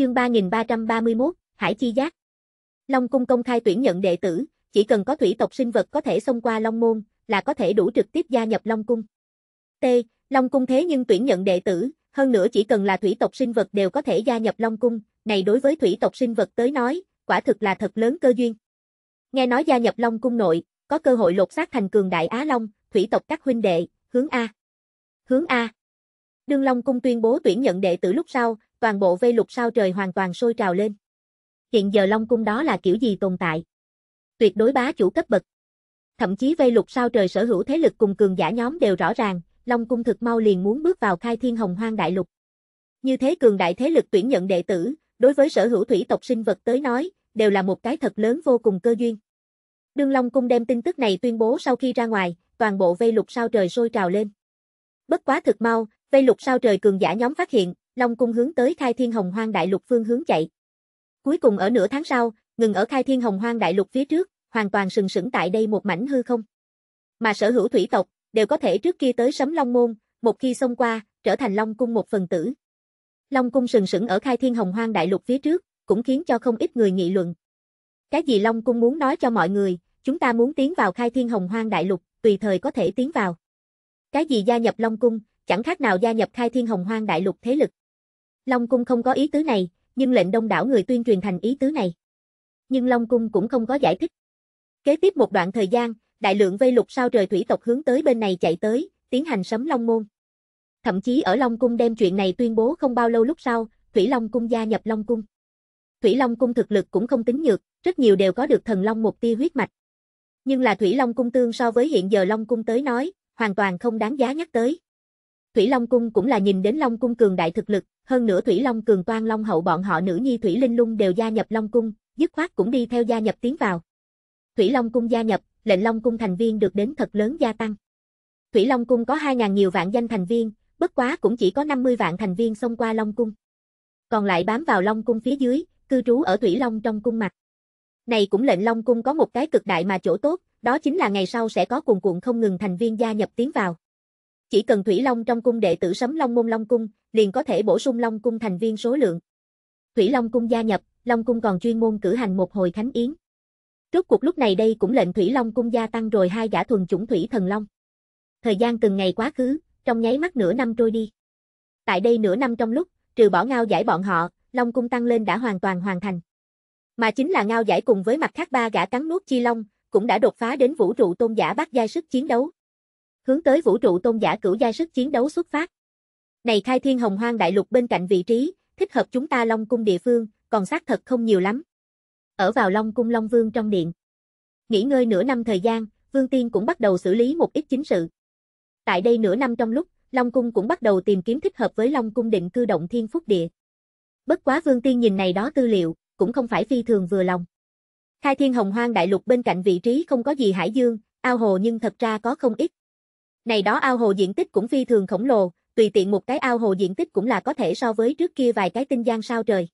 Chương 3331, Hải Chi Giác Long Cung công khai tuyển nhận đệ tử, chỉ cần có thủy tộc sinh vật có thể xông qua Long Môn, là có thể đủ trực tiếp gia nhập Long Cung. T. Long Cung thế nhưng tuyển nhận đệ tử, hơn nữa chỉ cần là thủy tộc sinh vật đều có thể gia nhập Long Cung, này đối với thủy tộc sinh vật tới nói, quả thực là thật lớn cơ duyên. Nghe nói gia nhập Long Cung nội, có cơ hội lột xác thành cường đại Á Long, thủy tộc các huynh đệ, hướng A. Hướng A. Đương Long Cung tuyên bố tuyển nhận đệ tử lúc sau, toàn bộ vây lục sao trời hoàn toàn sôi trào lên. Hiện giờ Long Cung đó là kiểu gì tồn tại? Tuyệt đối bá chủ cấp bậc. Thậm chí vây lục sao trời sở hữu thế lực cùng cường giả nhóm đều rõ ràng, Long Cung thực mau liền muốn bước vào khai thiên hồng hoang đại lục. Như thế cường đại thế lực tuyển nhận đệ tử, đối với sở hữu thủy tộc sinh vật tới nói, đều là một cái thật lớn vô cùng cơ duyên. Đương Long Cung đem tin tức này tuyên bố sau khi ra ngoài, toàn bộ vây lục sao trời sôi trào lên. Bất quá thực mau, vây lục sao trời cường giả nhóm phát hiện, Long cung hướng tới Khai Thiên Hồng Hoang Đại Lục phương hướng chạy. Cuối cùng ở nửa tháng sau, ngừng ở Khai Thiên Hồng Hoang Đại Lục phía trước, hoàn toàn sừng sững tại đây một mảnh hư không. Mà sở hữu thủy tộc đều có thể trước kia tới Sấm Long môn, một khi xông qua, trở thành Long cung một phần tử. Long cung sừng sững ở Khai Thiên Hồng Hoang Đại Lục phía trước, cũng khiến cho không ít người nghị luận. Cái gì Long cung muốn nói cho mọi người, chúng ta muốn tiến vào Khai Thiên Hồng Hoang Đại Lục, tùy thời có thể tiến vào. Cái gì gia nhập Long cung, chẳng khác nào gia nhập Khai Thiên Hồng Hoang Đại Lục thế lực. Long Cung không có ý tứ này, nhưng lệnh đông đảo người tuyên truyền thành ý tứ này. Nhưng Long Cung cũng không có giải thích. Kế tiếp một đoạn thời gian, đại lượng vây lục sao trời thủy tộc hướng tới bên này chạy tới, tiến hành sấm Long Môn. Thậm chí ở Long Cung đem chuyện này tuyên bố không bao lâu lúc sau, Thủy Long Cung gia nhập Long Cung. Thủy Long Cung thực lực cũng không tính nhược, rất nhiều đều có được thần Long một tia huyết mạch. Nhưng là Thủy Long Cung tương so với hiện giờ Long Cung tới nói, hoàn toàn không đáng giá nhắc tới. Thủy Long Cung cũng là nhìn đến Long Cung cường đại thực lực, hơn nữa Thủy Long Cường Toan Long Hậu bọn họ nữ nhi Thủy Linh Lung đều gia nhập Long Cung, dứt khoát cũng đi theo gia nhập tiến vào. Thủy Long Cung gia nhập, lệnh Long Cung thành viên được đến thật lớn gia tăng. Thủy Long Cung có 2.000 nhiều vạn danh thành viên, bất quá cũng chỉ có 50 vạn thành viên xông qua Long Cung. Còn lại bám vào Long Cung phía dưới, cư trú ở Thủy Long trong cung mặt. Này cũng lệnh Long Cung có một cái cực đại mà chỗ tốt, đó chính là ngày sau sẽ có cuồn cuộn không ngừng thành viên gia nhập tiến vào. Chỉ cần Thủy Long trong cung đệ tử sấm Long Môn Long Cung, liền có thể bổ sung Long Cung thành viên số lượng. Thủy Long Cung gia nhập, Long Cung còn chuyên môn cử hành một hồi khánh yến. Rốt cuộc lúc này đây cũng lệnh Thủy Long Cung gia tăng rồi hai gã thuần chủng Thủy Thần Long. Thời gian từng ngày quá khứ, trong nháy mắt nửa năm trôi đi. Tại đây nửa năm trong lúc, trừ bỏ ngao giải bọn họ, Long Cung tăng lên đã hoàn toàn hoàn thành. Mà chính là ngao giải cùng với mặt khác ba gã cắn nuốt chi long, cũng đã đột phá đến vũ trụ tôn giả bát giai sức chiến đấu hướng tới vũ trụ tôn giả cửu giai sức chiến đấu xuất phát. Này khai thiên hồng hoang đại lục bên cạnh vị trí, thích hợp chúng ta Long Cung địa phương, còn xác thật không nhiều lắm. Ở vào Long Cung Long Vương trong điện. Nghỉ ngơi nửa năm thời gian, Vương Tiên cũng bắt đầu xử lý một ít chính sự. Tại đây nửa năm trong lúc, Long Cung cũng bắt đầu tìm kiếm thích hợp với Long Cung định cư động thiên phúc địa. Bất quá Vương Tiên nhìn này đó tư liệu, cũng không phải phi thường vừa lòng. Khai thiên hồng hoang đại lục bên cạnh vị trí không có gì hải dương, ao hồ nhưng thật ra có không ít. Này đó ao hồ diện tích cũng phi thường khổng lồ, tùy tiện một cái ao hồ diện tích cũng là có thể so với trước kia vài cái tinh giang sao trời.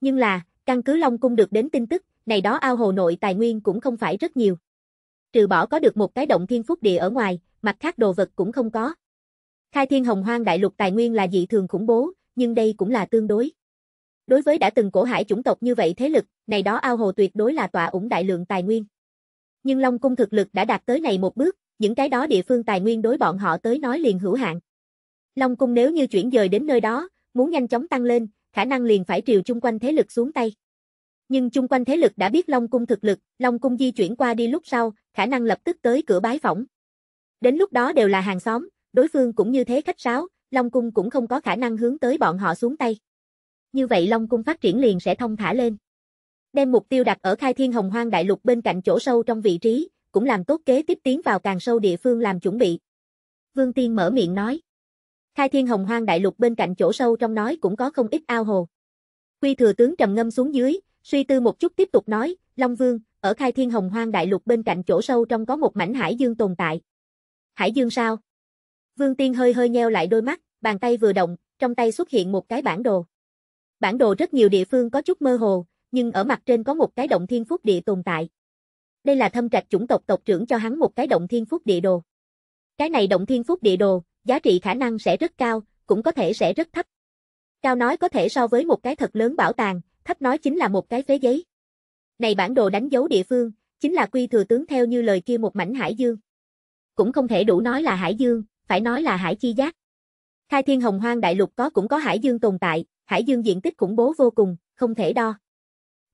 Nhưng là, căn cứ Long Cung được đến tin tức, này đó ao hồ nội tài nguyên cũng không phải rất nhiều. Trừ bỏ có được một cái động thiên phúc địa ở ngoài, mặt khác đồ vật cũng không có. Khai thiên hồng hoang đại lục tài nguyên là dị thường khủng bố, nhưng đây cũng là tương đối. Đối với đã từng cổ hải chủng tộc như vậy thế lực, này đó ao hồ tuyệt đối là tọa ủng đại lượng tài nguyên. Nhưng Long Cung thực lực đã đạt tới này một bước, những cái đó địa phương tài nguyên đối bọn họ tới nói liền hữu hạn. Long cung nếu như chuyển dời đến nơi đó, muốn nhanh chóng tăng lên, khả năng liền phải triều chung quanh thế lực xuống tay. Nhưng chung quanh thế lực đã biết Long cung thực lực, Long cung di chuyển qua đi lúc sau, khả năng lập tức tới cửa bái phỏng. Đến lúc đó đều là hàng xóm, đối phương cũng như thế khách sáo, Long cung cũng không có khả năng hướng tới bọn họ xuống tay. Như vậy Long cung phát triển liền sẽ thông thả lên. Đem mục tiêu đặt ở Khai Thiên Hồng Hoang Đại Lục bên cạnh chỗ sâu trong vị trí, cũng làm tốt kế tiếp tiến vào càng sâu địa phương làm chuẩn bị. Vương Tiên mở miệng nói. Khai thiên hồng hoang đại lục bên cạnh chỗ sâu trong nói cũng có không ít ao hồ. Quy thừa tướng trầm ngâm xuống dưới, suy tư một chút tiếp tục nói, Long Vương, ở khai thiên hồng hoang đại lục bên cạnh chỗ sâu trong có một mảnh hải dương tồn tại. Hải dương sao? Vương Tiên hơi hơi nheo lại đôi mắt, bàn tay vừa động, trong tay xuất hiện một cái bản đồ. Bản đồ rất nhiều địa phương có chút mơ hồ, nhưng ở mặt trên có một cái động thiên phúc địa tồn tại đây là thâm trạch chủng tộc tộc trưởng cho hắn một cái động thiên phúc địa đồ. Cái này động thiên phúc địa đồ, giá trị khả năng sẽ rất cao, cũng có thể sẽ rất thấp. Cao nói có thể so với một cái thật lớn bảo tàng, thấp nói chính là một cái phế giấy. Này bản đồ đánh dấu địa phương, chính là quy thừa tướng theo như lời kia một mảnh hải dương. Cũng không thể đủ nói là hải dương, phải nói là hải chi giác. Khai thiên hồng hoang đại lục có cũng có hải dương tồn tại, hải dương diện tích khủng bố vô cùng, không thể đo.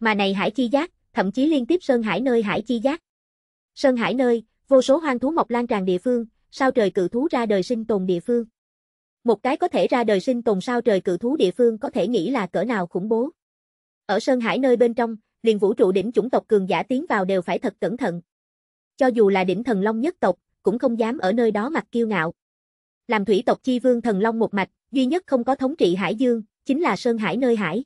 Mà này hải chi giác, thậm chí liên tiếp Sơn Hải nơi hải chi giác. Sơn Hải nơi, vô số hoang thú mọc lan tràn địa phương, sao trời cự thú ra đời sinh tồn địa phương. Một cái có thể ra đời sinh tồn sao trời cự thú địa phương có thể nghĩ là cỡ nào khủng bố. Ở Sơn Hải nơi bên trong, liền vũ trụ đỉnh chủng tộc cường giả tiến vào đều phải thật cẩn thận. Cho dù là đỉnh thần long nhất tộc, cũng không dám ở nơi đó mặt kiêu ngạo. Làm thủy tộc chi vương thần long một mạch, duy nhất không có thống trị hải dương, chính là Sơn Hải nơi hải.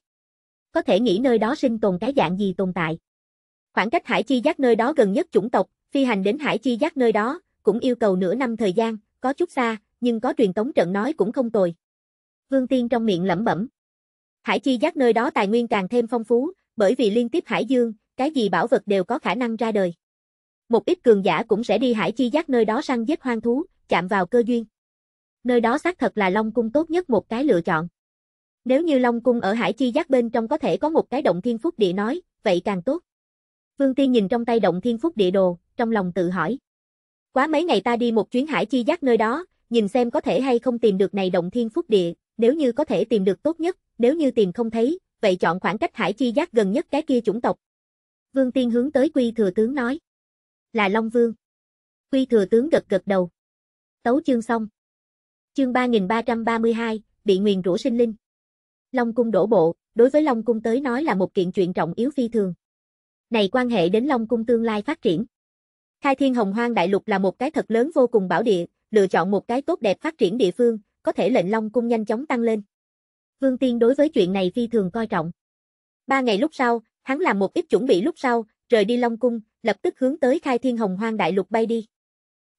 Có thể nghĩ nơi đó sinh tồn cái dạng gì tồn tại. Khoảng cách hải chi giác nơi đó gần nhất chủng tộc, phi hành đến hải chi giác nơi đó, cũng yêu cầu nửa năm thời gian, có chút xa, nhưng có truyền tống trận nói cũng không tồi. Vương Tiên trong miệng lẩm bẩm. Hải chi giác nơi đó tài nguyên càng thêm phong phú, bởi vì liên tiếp hải dương, cái gì bảo vật đều có khả năng ra đời. Một ít cường giả cũng sẽ đi hải chi giác nơi đó săn giết hoang thú, chạm vào cơ duyên. Nơi đó xác thật là Long Cung tốt nhất một cái lựa chọn. Nếu như Long Cung ở hải chi giác bên trong có thể có một cái động thiên phúc địa nói, vậy càng tốt. Vương Tiên nhìn trong tay động thiên phúc địa đồ, trong lòng tự hỏi. Quá mấy ngày ta đi một chuyến hải chi giác nơi đó, nhìn xem có thể hay không tìm được này động thiên phúc địa, nếu như có thể tìm được tốt nhất, nếu như tìm không thấy, vậy chọn khoảng cách hải chi giác gần nhất cái kia chủng tộc. Vương Tiên hướng tới Quy Thừa Tướng nói. Là Long Vương. Quy Thừa Tướng gật gật đầu. Tấu chương xong. Chương 3332, bị nguyền rủa sinh linh. Long Cung đổ bộ, đối với Long Cung tới nói là một kiện chuyện trọng yếu phi thường này quan hệ đến Long Cung tương lai phát triển. Khai thiên hồng hoang đại lục là một cái thật lớn vô cùng bảo địa, lựa chọn một cái tốt đẹp phát triển địa phương, có thể lệnh Long Cung nhanh chóng tăng lên. Vương Tiên đối với chuyện này phi thường coi trọng. Ba ngày lúc sau, hắn làm một ít chuẩn bị lúc sau, rời đi Long Cung, lập tức hướng tới khai thiên hồng hoang đại lục bay đi.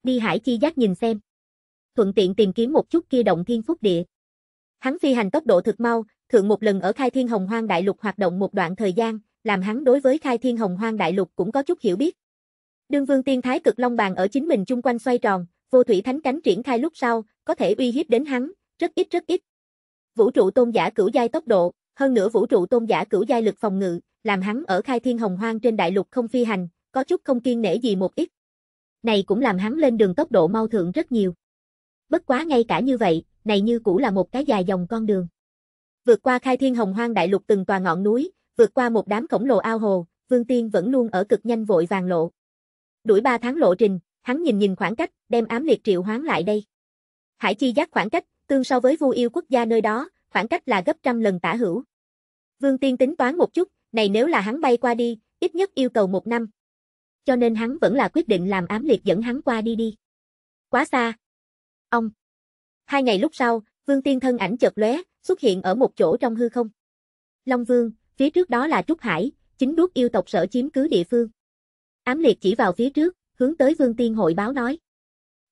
Đi hải chi giác nhìn xem. Thuận tiện tìm kiếm một chút kia động thiên phúc địa. Hắn phi hành tốc độ thực mau, thượng một lần ở khai thiên hồng hoang đại lục hoạt động một đoạn thời gian, làm hắn đối với khai thiên hồng hoang đại lục cũng có chút hiểu biết. Đương vương tiên thái cực long bàn ở chính mình chung quanh xoay tròn, vô thủy thánh cánh triển khai lúc sau, có thể uy hiếp đến hắn, rất ít rất ít. Vũ trụ tôn giả cửu giai tốc độ, hơn nữa vũ trụ tôn giả cửu giai lực phòng ngự, làm hắn ở khai thiên hồng hoang trên đại lục không phi hành, có chút không kiên nể gì một ít. Này cũng làm hắn lên đường tốc độ mau thượng rất nhiều. Bất quá ngay cả như vậy, này như cũng là một cái dài dòng con đường. Vượt qua khai thiên hồng hoang đại lục từng tòa ngọn núi, Vượt qua một đám khổng lồ ao hồ, Vương Tiên vẫn luôn ở cực nhanh vội vàng lộ. Đuổi ba tháng lộ trình, hắn nhìn nhìn khoảng cách, đem ám liệt triệu hoán lại đây. Hải chi giác khoảng cách, tương so với vu yêu quốc gia nơi đó, khoảng cách là gấp trăm lần tả hữu. Vương Tiên tính toán một chút, này nếu là hắn bay qua đi, ít nhất yêu cầu một năm. Cho nên hắn vẫn là quyết định làm ám liệt dẫn hắn qua đi đi. Quá xa. Ông. Hai ngày lúc sau, Vương Tiên thân ảnh chợt lóe, xuất hiện ở một chỗ trong hư không. Long Vương, Phía trước đó là Trúc Hải, chính đuốc yêu tộc sở chiếm cứ địa phương. Ám liệt chỉ vào phía trước, hướng tới Vương Tiên hội báo nói.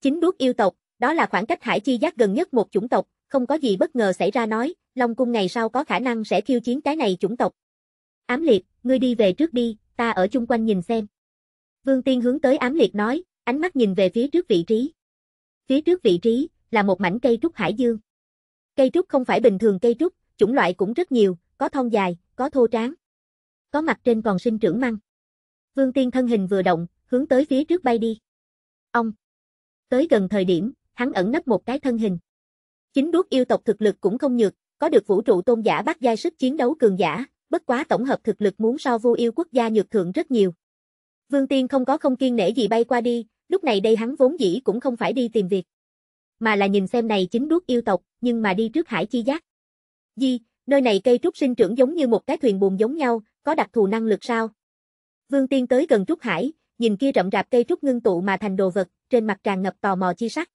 Chính đuốc yêu tộc, đó là khoảng cách hải chi giác gần nhất một chủng tộc, không có gì bất ngờ xảy ra nói, Long Cung ngày sau có khả năng sẽ thiêu chiến cái này chủng tộc. Ám liệt, ngươi đi về trước đi, ta ở chung quanh nhìn xem. Vương Tiên hướng tới ám liệt nói, ánh mắt nhìn về phía trước vị trí. Phía trước vị trí, là một mảnh cây trúc hải dương. Cây trúc không phải bình thường cây trúc, chủng loại cũng rất nhiều, có thon dài, có thô tráng. Có mặt trên còn sinh trưởng măng. Vương Tiên thân hình vừa động, hướng tới phía trước bay đi. Ông! Tới gần thời điểm, hắn ẩn nấp một cái thân hình. Chính đuốc yêu tộc thực lực cũng không nhược, có được vũ trụ tôn giả bắt giai sức chiến đấu cường giả, bất quá tổng hợp thực lực muốn so vô yêu quốc gia nhược thượng rất nhiều. Vương Tiên không có không kiên nể gì bay qua đi, lúc này đây hắn vốn dĩ cũng không phải đi tìm việc. Mà là nhìn xem này chính đuốc yêu tộc, nhưng mà đi trước hải chi giác. Di, Nơi này cây trúc sinh trưởng giống như một cái thuyền buồm giống nhau, có đặc thù năng lực sao? Vương Tiên tới gần trúc hải, nhìn kia rậm rạp cây trúc ngưng tụ mà thành đồ vật, trên mặt tràn ngập tò mò chi sắc.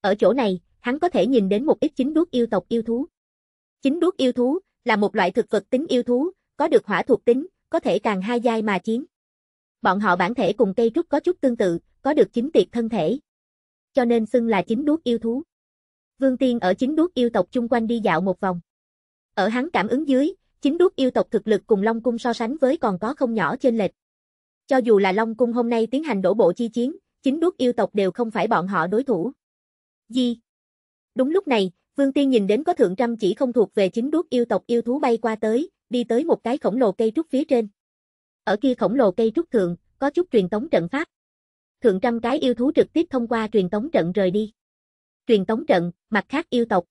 Ở chỗ này, hắn có thể nhìn đến một ít chính đuốc yêu tộc yêu thú. Chính đuốc yêu thú là một loại thực vật tính yêu thú, có được hỏa thuộc tính, có thể càng hai giai mà chiến. Bọn họ bản thể cùng cây trúc có chút tương tự, có được chính tiệt thân thể. Cho nên xưng là chính đuốc yêu thú. Vương Tiên ở chính đuốc yêu tộc chung quanh đi dạo một vòng. Ở hắn cảm ứng dưới, chính đuốc yêu tộc thực lực cùng Long Cung so sánh với còn có không nhỏ trên lệch. Cho dù là Long Cung hôm nay tiến hành đổ bộ chi chiến, chính đuốc yêu tộc đều không phải bọn họ đối thủ. Gì? Đúng lúc này, Vương Tiên nhìn đến có thượng trăm chỉ không thuộc về chính đuốc yêu tộc yêu thú bay qua tới, đi tới một cái khổng lồ cây trúc phía trên. Ở kia khổng lồ cây trúc thượng, có chút truyền tống trận pháp. Thượng trăm cái yêu thú trực tiếp thông qua truyền tống trận rời đi. Truyền tống trận, mặt khác yêu tộc,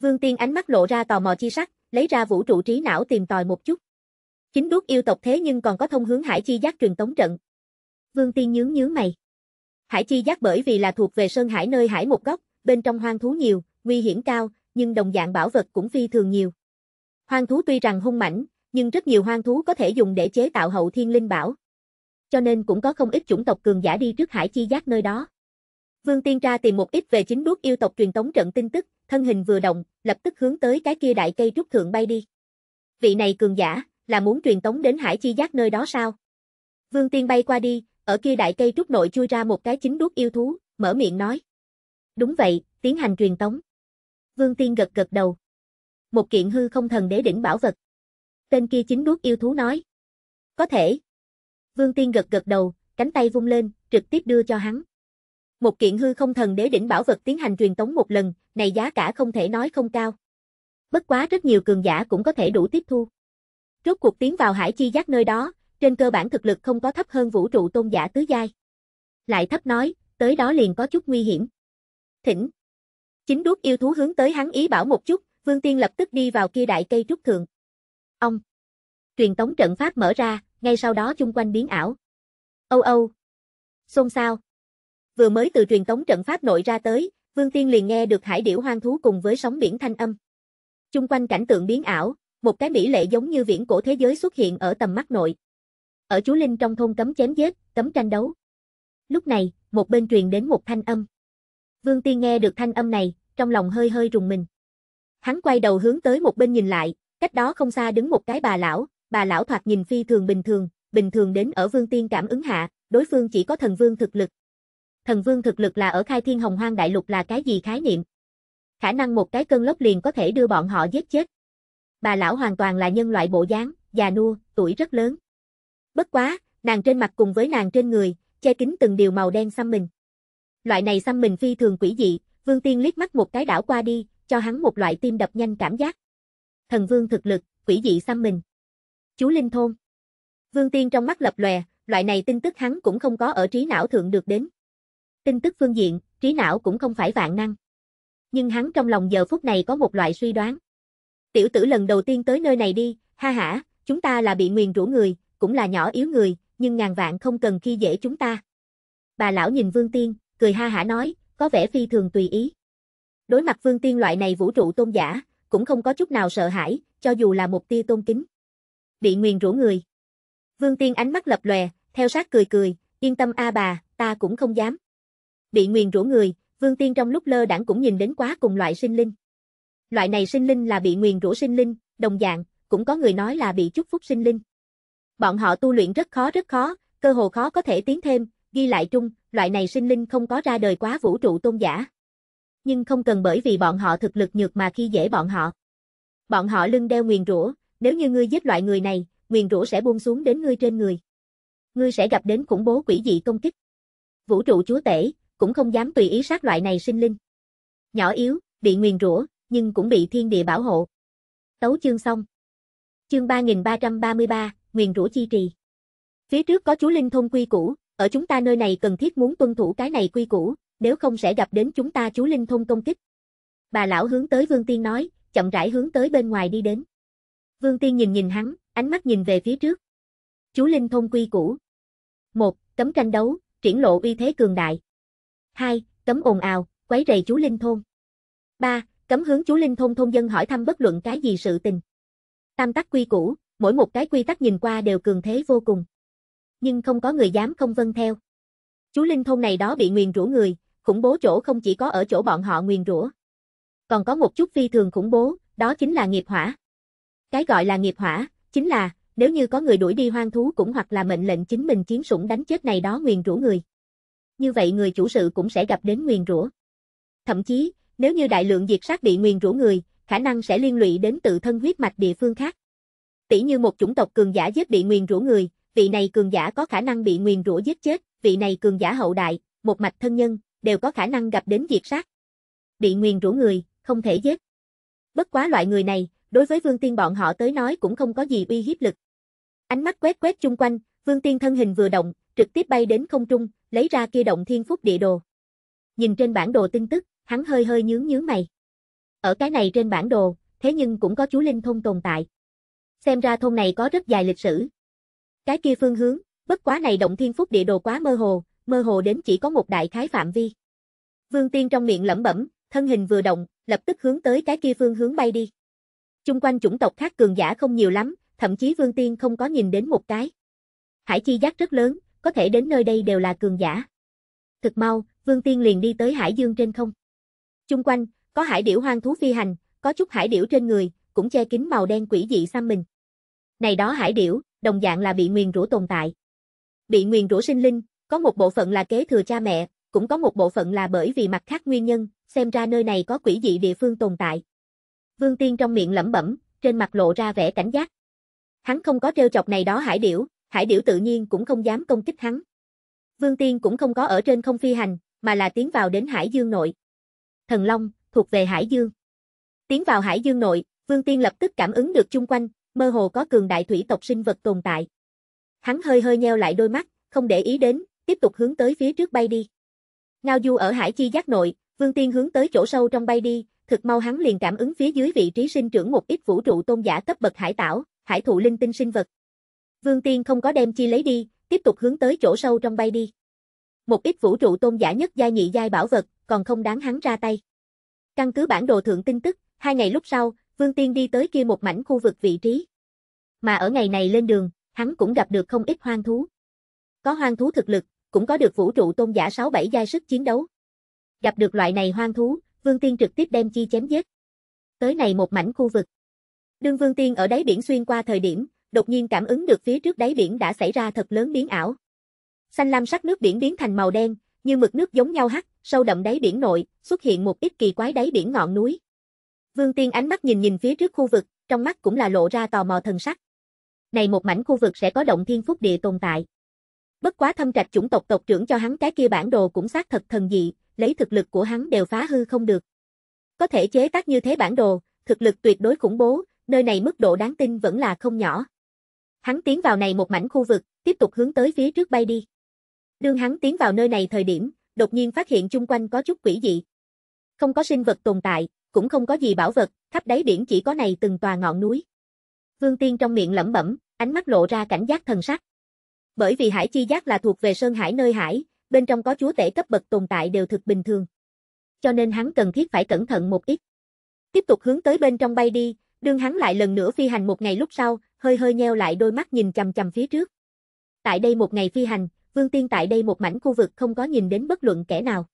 Vương Tiên ánh mắt lộ ra tò mò chi sắc, lấy ra vũ trụ trí não tìm tòi một chút. Chính đuốc yêu tộc thế nhưng còn có thông hướng hải chi giác truyền tống trận. Vương Tiên nhướng nhướng mày. Hải chi giác bởi vì là thuộc về sơn hải nơi hải một góc, bên trong hoang thú nhiều, nguy hiểm cao, nhưng đồng dạng bảo vật cũng phi thường nhiều. Hoang thú tuy rằng hung mãnh, nhưng rất nhiều hoang thú có thể dùng để chế tạo hậu thiên linh bảo. Cho nên cũng có không ít chủng tộc cường giả đi trước hải chi giác nơi đó. Vương Tiên ra tìm một ít về chính đuốc yêu tộc truyền tống trận tin tức, thân hình vừa động, lập tức hướng tới cái kia đại cây trúc thượng bay đi. Vị này cường giả, là muốn truyền tống đến hải chi giác nơi đó sao? Vương Tiên bay qua đi, ở kia đại cây trúc nội chui ra một cái chính đuốc yêu thú, mở miệng nói. Đúng vậy, tiến hành truyền tống. Vương Tiên gật gật đầu. Một kiện hư không thần đế đỉnh bảo vật. Tên kia chính đuốc yêu thú nói. Có thể. Vương Tiên gật gật đầu, cánh tay vung lên, trực tiếp đưa cho hắn. Một kiện hư không thần đế đỉnh bảo vật tiến hành truyền tống một lần, này giá cả không thể nói không cao. Bất quá rất nhiều cường giả cũng có thể đủ tiếp thu. Rốt cuộc tiến vào hải chi giác nơi đó, trên cơ bản thực lực không có thấp hơn vũ trụ tôn giả tứ giai. Lại thấp nói, tới đó liền có chút nguy hiểm. Thỉnh. Chính đuốc yêu thú hướng tới hắn ý bảo một chút, Vương Tiên lập tức đi vào kia đại cây trúc thượng. Ông. Truyền tống trận pháp mở ra, ngay sau đó chung quanh biến ảo. Âu Âu. Xôn xao. Vừa mới từ truyền tống trận pháp nội ra tới, Vương Tiên liền nghe được hải điểu hoang thú cùng với sóng biển thanh âm. Chung quanh cảnh tượng biến ảo, một cái mỹ lệ giống như viễn cổ thế giới xuất hiện ở tầm mắt nội. Ở chú Linh trong thôn cấm chém giết, cấm tranh đấu. Lúc này, một bên truyền đến một thanh âm. Vương Tiên nghe được thanh âm này, trong lòng hơi hơi rùng mình. Hắn quay đầu hướng tới một bên nhìn lại, cách đó không xa đứng một cái bà lão, bà lão thoạt nhìn phi thường bình thường, bình thường đến ở Vương Tiên cảm ứng hạ, đối phương chỉ có thần vương thực lực, thần vương thực lực là ở khai thiên hồng hoang đại lục là cái gì khái niệm? Khả năng một cái cơn lốc liền có thể đưa bọn họ giết chết. Bà lão hoàn toàn là nhân loại bộ dáng, già nua, tuổi rất lớn. Bất quá, nàng trên mặt cùng với nàng trên người, che kín từng điều màu đen xăm mình. Loại này xăm mình phi thường quỷ dị, Vương Tiên liếc mắt một cái đảo qua đi, cho hắn một loại tim đập nhanh cảm giác. Thần Vương thực lực, quỷ dị xăm mình. Chú Linh Thôn. Vương Tiên trong mắt lập lòe, loại này tin tức hắn cũng không có ở trí não thượng được đến tin tức phương diện, trí não cũng không phải vạn năng. Nhưng hắn trong lòng giờ phút này có một loại suy đoán. Tiểu tử lần đầu tiên tới nơi này đi, ha ha, chúng ta là bị nguyền rủ người, cũng là nhỏ yếu người, nhưng ngàn vạn không cần khi dễ chúng ta. Bà lão nhìn Vương Tiên, cười ha hả nói, có vẻ phi thường tùy ý. Đối mặt Vương Tiên loại này vũ trụ tôn giả, cũng không có chút nào sợ hãi, cho dù là một tia tôn kính. Bị nguyền rủ người. Vương Tiên ánh mắt lập lòe, theo sát cười cười, yên tâm a bà, ta cũng không dám bị nguyền rủa người, Vương Tiên trong lúc lơ đãng cũng nhìn đến quá cùng loại sinh linh. Loại này sinh linh là bị nguyền rủa sinh linh, đồng dạng, cũng có người nói là bị chúc phúc sinh linh. Bọn họ tu luyện rất khó rất khó, cơ hồ khó có thể tiến thêm, ghi lại chung, loại này sinh linh không có ra đời quá vũ trụ tôn giả. Nhưng không cần bởi vì bọn họ thực lực nhược mà khi dễ bọn họ. Bọn họ lưng đeo nguyền rủa, nếu như ngươi giết loại người này, nguyền rủa sẽ buông xuống đến ngươi trên người. Ngươi sẽ gặp đến khủng bố quỷ dị công kích. Vũ trụ chúa tể, cũng không dám tùy ý sát loại này sinh linh. Nhỏ yếu, bị nguyền rủa, nhưng cũng bị thiên địa bảo hộ. Tấu chương xong. Chương 3333, nguyền rủa chi trì. Phía trước có chú linh thôn quy củ, ở chúng ta nơi này cần thiết muốn tuân thủ cái này quy củ, nếu không sẽ gặp đến chúng ta chú linh thôn công kích. Bà lão hướng tới Vương Tiên nói, chậm rãi hướng tới bên ngoài đi đến. Vương Tiên nhìn nhìn hắn, ánh mắt nhìn về phía trước. Chú Linh thôn quy củ một Cấm tranh đấu, triển lộ uy thế cường đại. 2. Cấm ồn ào, quấy rầy chú Linh Thôn. 3. Cấm hướng chú Linh Thôn thôn dân hỏi thăm bất luận cái gì sự tình. Tam tắc quy củ, mỗi một cái quy tắc nhìn qua đều cường thế vô cùng. Nhưng không có người dám không vâng theo. Chú Linh Thôn này đó bị nguyền rủa người, khủng bố chỗ không chỉ có ở chỗ bọn họ nguyền rủa. Còn có một chút phi thường khủng bố, đó chính là nghiệp hỏa. Cái gọi là nghiệp hỏa, chính là, nếu như có người đuổi đi hoang thú cũng hoặc là mệnh lệnh chính mình chiến sủng đánh chết này đó nguyền rủa người như vậy người chủ sự cũng sẽ gặp đến nguyền rủa. Thậm chí, nếu như đại lượng diệt sát bị nguyền rủa người, khả năng sẽ liên lụy đến tự thân huyết mạch địa phương khác. Tỷ như một chủng tộc cường giả giết bị nguyền rủa người, vị này cường giả có khả năng bị nguyền rủa giết chết, vị này cường giả hậu đại, một mạch thân nhân, đều có khả năng gặp đến diệt sát. Bị nguyền rủa người, không thể giết. Bất quá loại người này, đối với Vương Tiên bọn họ tới nói cũng không có gì uy hiếp lực. Ánh mắt quét quét chung quanh, Vương Tiên thân hình vừa động, trực tiếp bay đến không trung, lấy ra kia động thiên phúc địa đồ. Nhìn trên bản đồ tin tức, hắn hơi hơi nhướng nhướng mày. Ở cái này trên bản đồ, thế nhưng cũng có chú Linh thôn tồn tại. Xem ra thôn này có rất dài lịch sử. Cái kia phương hướng, bất quá này động thiên phúc địa đồ quá mơ hồ, mơ hồ đến chỉ có một đại khái phạm vi. Vương Tiên trong miệng lẩm bẩm, thân hình vừa động, lập tức hướng tới cái kia phương hướng bay đi. Chung quanh chủng tộc khác cường giả không nhiều lắm, thậm chí Vương Tiên không có nhìn đến một cái. Hải chi giác rất lớn, có thể đến nơi đây đều là cường giả. Thực mau, Vương Tiên liền đi tới hải dương trên không. Chung quanh, có hải điểu hoang thú phi hành, có chút hải điểu trên người, cũng che kín màu đen quỷ dị xăm mình. Này đó hải điểu, đồng dạng là bị nguyền rủa tồn tại. Bị nguyền rủa sinh linh, có một bộ phận là kế thừa cha mẹ, cũng có một bộ phận là bởi vì mặt khác nguyên nhân, xem ra nơi này có quỷ dị địa phương tồn tại. Vương Tiên trong miệng lẩm bẩm, trên mặt lộ ra vẻ cảnh giác. Hắn không có trêu chọc này đó hải điểu, Hải điểu tự nhiên cũng không dám công kích hắn. Vương Tiên cũng không có ở trên không phi hành, mà là tiến vào đến Hải Dương nội. Thần Long, thuộc về Hải Dương. Tiến vào Hải Dương nội, Vương Tiên lập tức cảm ứng được chung quanh, mơ hồ có cường đại thủy tộc sinh vật tồn tại. Hắn hơi hơi nheo lại đôi mắt, không để ý đến, tiếp tục hướng tới phía trước bay đi. Ngao Du ở Hải Chi Giác nội, Vương Tiên hướng tới chỗ sâu trong bay đi, thực mau hắn liền cảm ứng phía dưới vị trí sinh trưởng một ít vũ trụ tôn giả cấp bậc hải tảo, hải thụ linh tinh sinh vật. Vương Tiên không có đem chi lấy đi, tiếp tục hướng tới chỗ sâu trong bay đi. Một ít vũ trụ tôn giả nhất giai nhị giai bảo vật, còn không đáng hắn ra tay. Căn cứ bản đồ thượng tin tức, hai ngày lúc sau, Vương Tiên đi tới kia một mảnh khu vực vị trí. Mà ở ngày này lên đường, hắn cũng gặp được không ít hoang thú. Có hoang thú thực lực, cũng có được vũ trụ tôn giả 6-7 giai sức chiến đấu. Gặp được loại này hoang thú, Vương Tiên trực tiếp đem chi chém giết. Tới này một mảnh khu vực. đương Vương Tiên ở đáy biển xuyên qua thời điểm, đột nhiên cảm ứng được phía trước đáy biển đã xảy ra thật lớn biến ảo. Xanh lam sắc nước biển biến thành màu đen, như mực nước giống nhau hắt, sâu đậm đáy biển nội, xuất hiện một ít kỳ quái đáy biển ngọn núi. Vương Tiên ánh mắt nhìn nhìn phía trước khu vực, trong mắt cũng là lộ ra tò mò thần sắc. Này một mảnh khu vực sẽ có động thiên phúc địa tồn tại. Bất quá thâm trạch chủng tộc tộc trưởng cho hắn cái kia bản đồ cũng xác thật thần dị, lấy thực lực của hắn đều phá hư không được. Có thể chế tác như thế bản đồ, thực lực tuyệt đối khủng bố, nơi này mức độ đáng tin vẫn là không nhỏ. Hắn tiến vào này một mảnh khu vực, tiếp tục hướng tới phía trước bay đi. Đương hắn tiến vào nơi này thời điểm, đột nhiên phát hiện chung quanh có chút quỷ dị. Không có sinh vật tồn tại, cũng không có gì bảo vật, khắp đáy biển chỉ có này từng tòa ngọn núi. Vương Tiên trong miệng lẩm bẩm, ánh mắt lộ ra cảnh giác thần sắc. Bởi vì hải chi giác là thuộc về sơn hải nơi hải, bên trong có chúa tể cấp bậc tồn tại đều thực bình thường. Cho nên hắn cần thiết phải cẩn thận một ít. Tiếp tục hướng tới bên trong bay đi, đương hắn lại lần nữa phi hành một ngày lúc sau, hơi hơi nheo lại đôi mắt nhìn chầm chầm phía trước. Tại đây một ngày phi hành, Vương Tiên tại đây một mảnh khu vực không có nhìn đến bất luận kẻ nào.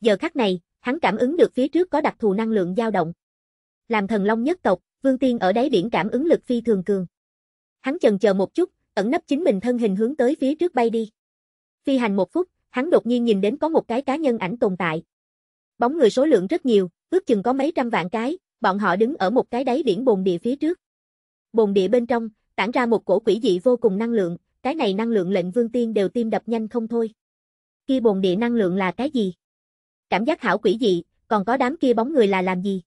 Giờ khắc này, hắn cảm ứng được phía trước có đặc thù năng lượng dao động. Làm thần long nhất tộc, Vương Tiên ở đáy biển cảm ứng lực phi thường cường. Hắn chần chờ một chút, ẩn nấp chính mình thân hình hướng tới phía trước bay đi. Phi hành một phút, hắn đột nhiên nhìn đến có một cái cá nhân ảnh tồn tại. Bóng người số lượng rất nhiều, ước chừng có mấy trăm vạn cái, bọn họ đứng ở một cái đáy biển bồn địa phía trước bồn địa bên trong, tản ra một cổ quỷ dị vô cùng năng lượng, cái này năng lượng lệnh Vương Tiên đều tim đập nhanh không thôi. Kia bồn địa năng lượng là cái gì? Cảm giác hảo quỷ dị, còn có đám kia bóng người là làm gì?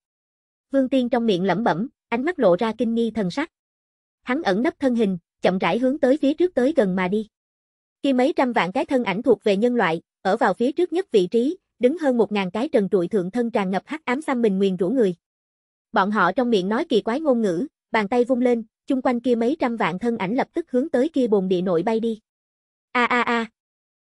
Vương Tiên trong miệng lẩm bẩm, ánh mắt lộ ra kinh nghi thần sắc. Hắn ẩn nấp thân hình, chậm rãi hướng tới phía trước tới gần mà đi. Khi mấy trăm vạn cái thân ảnh thuộc về nhân loại, ở vào phía trước nhất vị trí, đứng hơn một ngàn cái trần trụi thượng thân tràn ngập hắc ám xăm mình nguyền rủ người. Bọn họ trong miệng nói kỳ quái ngôn ngữ, bàn tay vung lên, chung quanh kia mấy trăm vạn thân ảnh lập tức hướng tới kia bồn địa nội bay đi. A a a.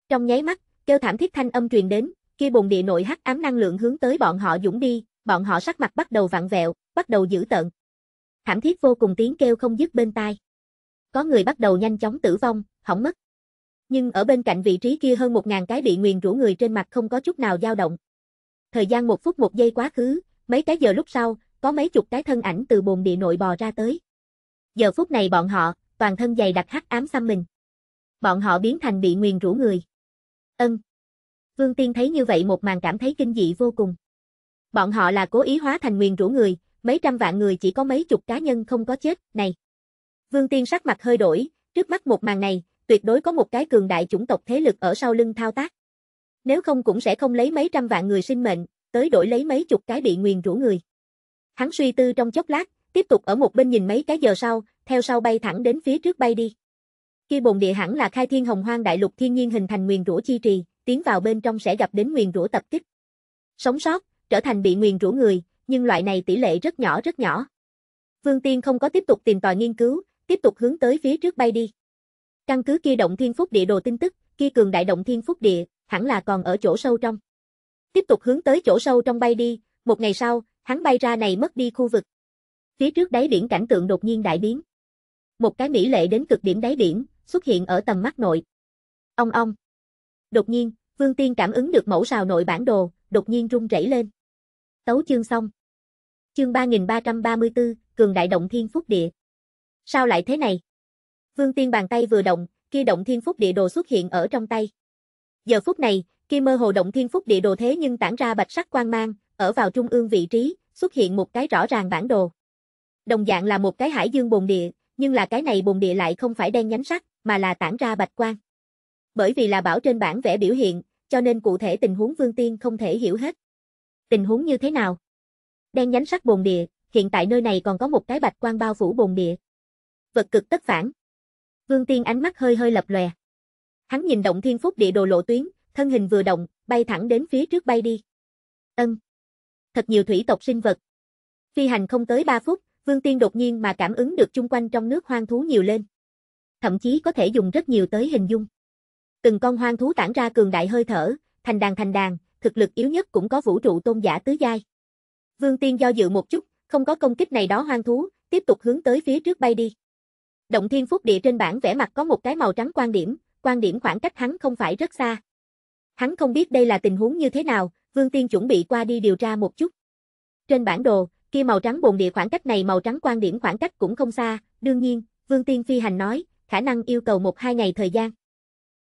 Trong nháy mắt, kêu thảm thiết thanh âm truyền đến, kia bồn địa nội hắc ám năng lượng hướng tới bọn họ dũng đi, bọn họ sắc mặt bắt đầu vặn vẹo, bắt đầu dữ tợn. Thảm thiết vô cùng tiếng kêu không dứt bên tai. Có người bắt đầu nhanh chóng tử vong, hỏng mất. Nhưng ở bên cạnh vị trí kia hơn một ngàn cái bị nguyền rũ người trên mặt không có chút nào dao động. Thời gian một phút một giây quá khứ, mấy cái giờ lúc sau, có mấy chục cái thân ảnh từ bồn địa nội bò ra tới. Giờ phút này bọn họ, toàn thân dày đặc hắc ám xăm mình. Bọn họ biến thành bị nguyền rũ người. Ân. Vương Tiên thấy như vậy một màn cảm thấy kinh dị vô cùng. Bọn họ là cố ý hóa thành nguyền rũ người, mấy trăm vạn người chỉ có mấy chục cá nhân không có chết, này. Vương Tiên sắc mặt hơi đổi, trước mắt một màn này, tuyệt đối có một cái cường đại chủng tộc thế lực ở sau lưng thao tác. Nếu không cũng sẽ không lấy mấy trăm vạn người sinh mệnh, tới đổi lấy mấy chục cái bị nguyền rũ người. Hắn suy tư trong chốc lát, tiếp tục ở một bên nhìn mấy cái giờ sau, theo sau bay thẳng đến phía trước bay đi. Khi bồn địa hẳn là khai thiên hồng hoang đại lục thiên nhiên hình thành nguyền rũ chi trì, tiến vào bên trong sẽ gặp đến nguyền rũ tập kích. Sống sót, trở thành bị nguyền rũ người, nhưng loại này tỷ lệ rất nhỏ rất nhỏ. Vương Tiên không có tiếp tục tìm tòi nghiên cứu, tiếp tục hướng tới phía trước bay đi. Căn cứ kia động thiên phúc địa đồ tin tức, kia cường đại động thiên phúc địa, hẳn là còn ở chỗ sâu trong. Tiếp tục hướng tới chỗ sâu trong bay đi, một ngày sau, Hắn bay ra này mất đi khu vực. Phía trước đáy biển cảnh tượng đột nhiên đại biến. Một cái mỹ lệ đến cực điểm đáy biển, xuất hiện ở tầm mắt nội. Ông ông. Đột nhiên, Vương Tiên cảm ứng được mẫu sào nội bản đồ, đột nhiên rung rẩy lên. Tấu chương xong. Chương 3334, Cường Đại Động Thiên Phúc Địa. Sao lại thế này? Vương Tiên bàn tay vừa động, kia Động Thiên Phúc Địa đồ xuất hiện ở trong tay. Giờ phút này, kia mơ hồ Động Thiên Phúc Địa đồ thế nhưng tản ra bạch sắc quang mang, ở vào trung ương vị trí, xuất hiện một cái rõ ràng bản đồ. Đồng dạng là một cái hải dương bồn địa, nhưng là cái này bồn địa lại không phải đen nhánh sắc, mà là tản ra bạch quang. Bởi vì là bảo trên bản vẽ biểu hiện, cho nên cụ thể tình huống Vương Tiên không thể hiểu hết. Tình huống như thế nào? Đen nhánh sắc bồn địa, hiện tại nơi này còn có một cái bạch quang bao phủ bồn địa. Vật cực tất phản. Vương Tiên ánh mắt hơi hơi lập lòe. Hắn nhìn động thiên phúc địa đồ lộ tuyến, thân hình vừa động, bay thẳng đến phía trước bay đi. Ân thật nhiều thủy tộc sinh vật. Phi hành không tới 3 phút, Vương Tiên đột nhiên mà cảm ứng được chung quanh trong nước hoang thú nhiều lên. Thậm chí có thể dùng rất nhiều tới hình dung. Từng con hoang thú tản ra cường đại hơi thở, thành đàn thành đàn, thực lực yếu nhất cũng có vũ trụ tôn giả tứ giai. Vương Tiên do dự một chút, không có công kích này đó hoang thú, tiếp tục hướng tới phía trước bay đi. Động Thiên Phúc Địa trên bảng vẽ mặt có một cái màu trắng quan điểm, quan điểm khoảng cách hắn không phải rất xa. Hắn không biết đây là tình huống như thế nào, Vương Tiên chuẩn bị qua đi điều tra một chút. Trên bản đồ, kia màu trắng bồn địa khoảng cách này màu trắng quan điểm khoảng cách cũng không xa, đương nhiên, Vương Tiên phi hành nói, khả năng yêu cầu một hai ngày thời gian.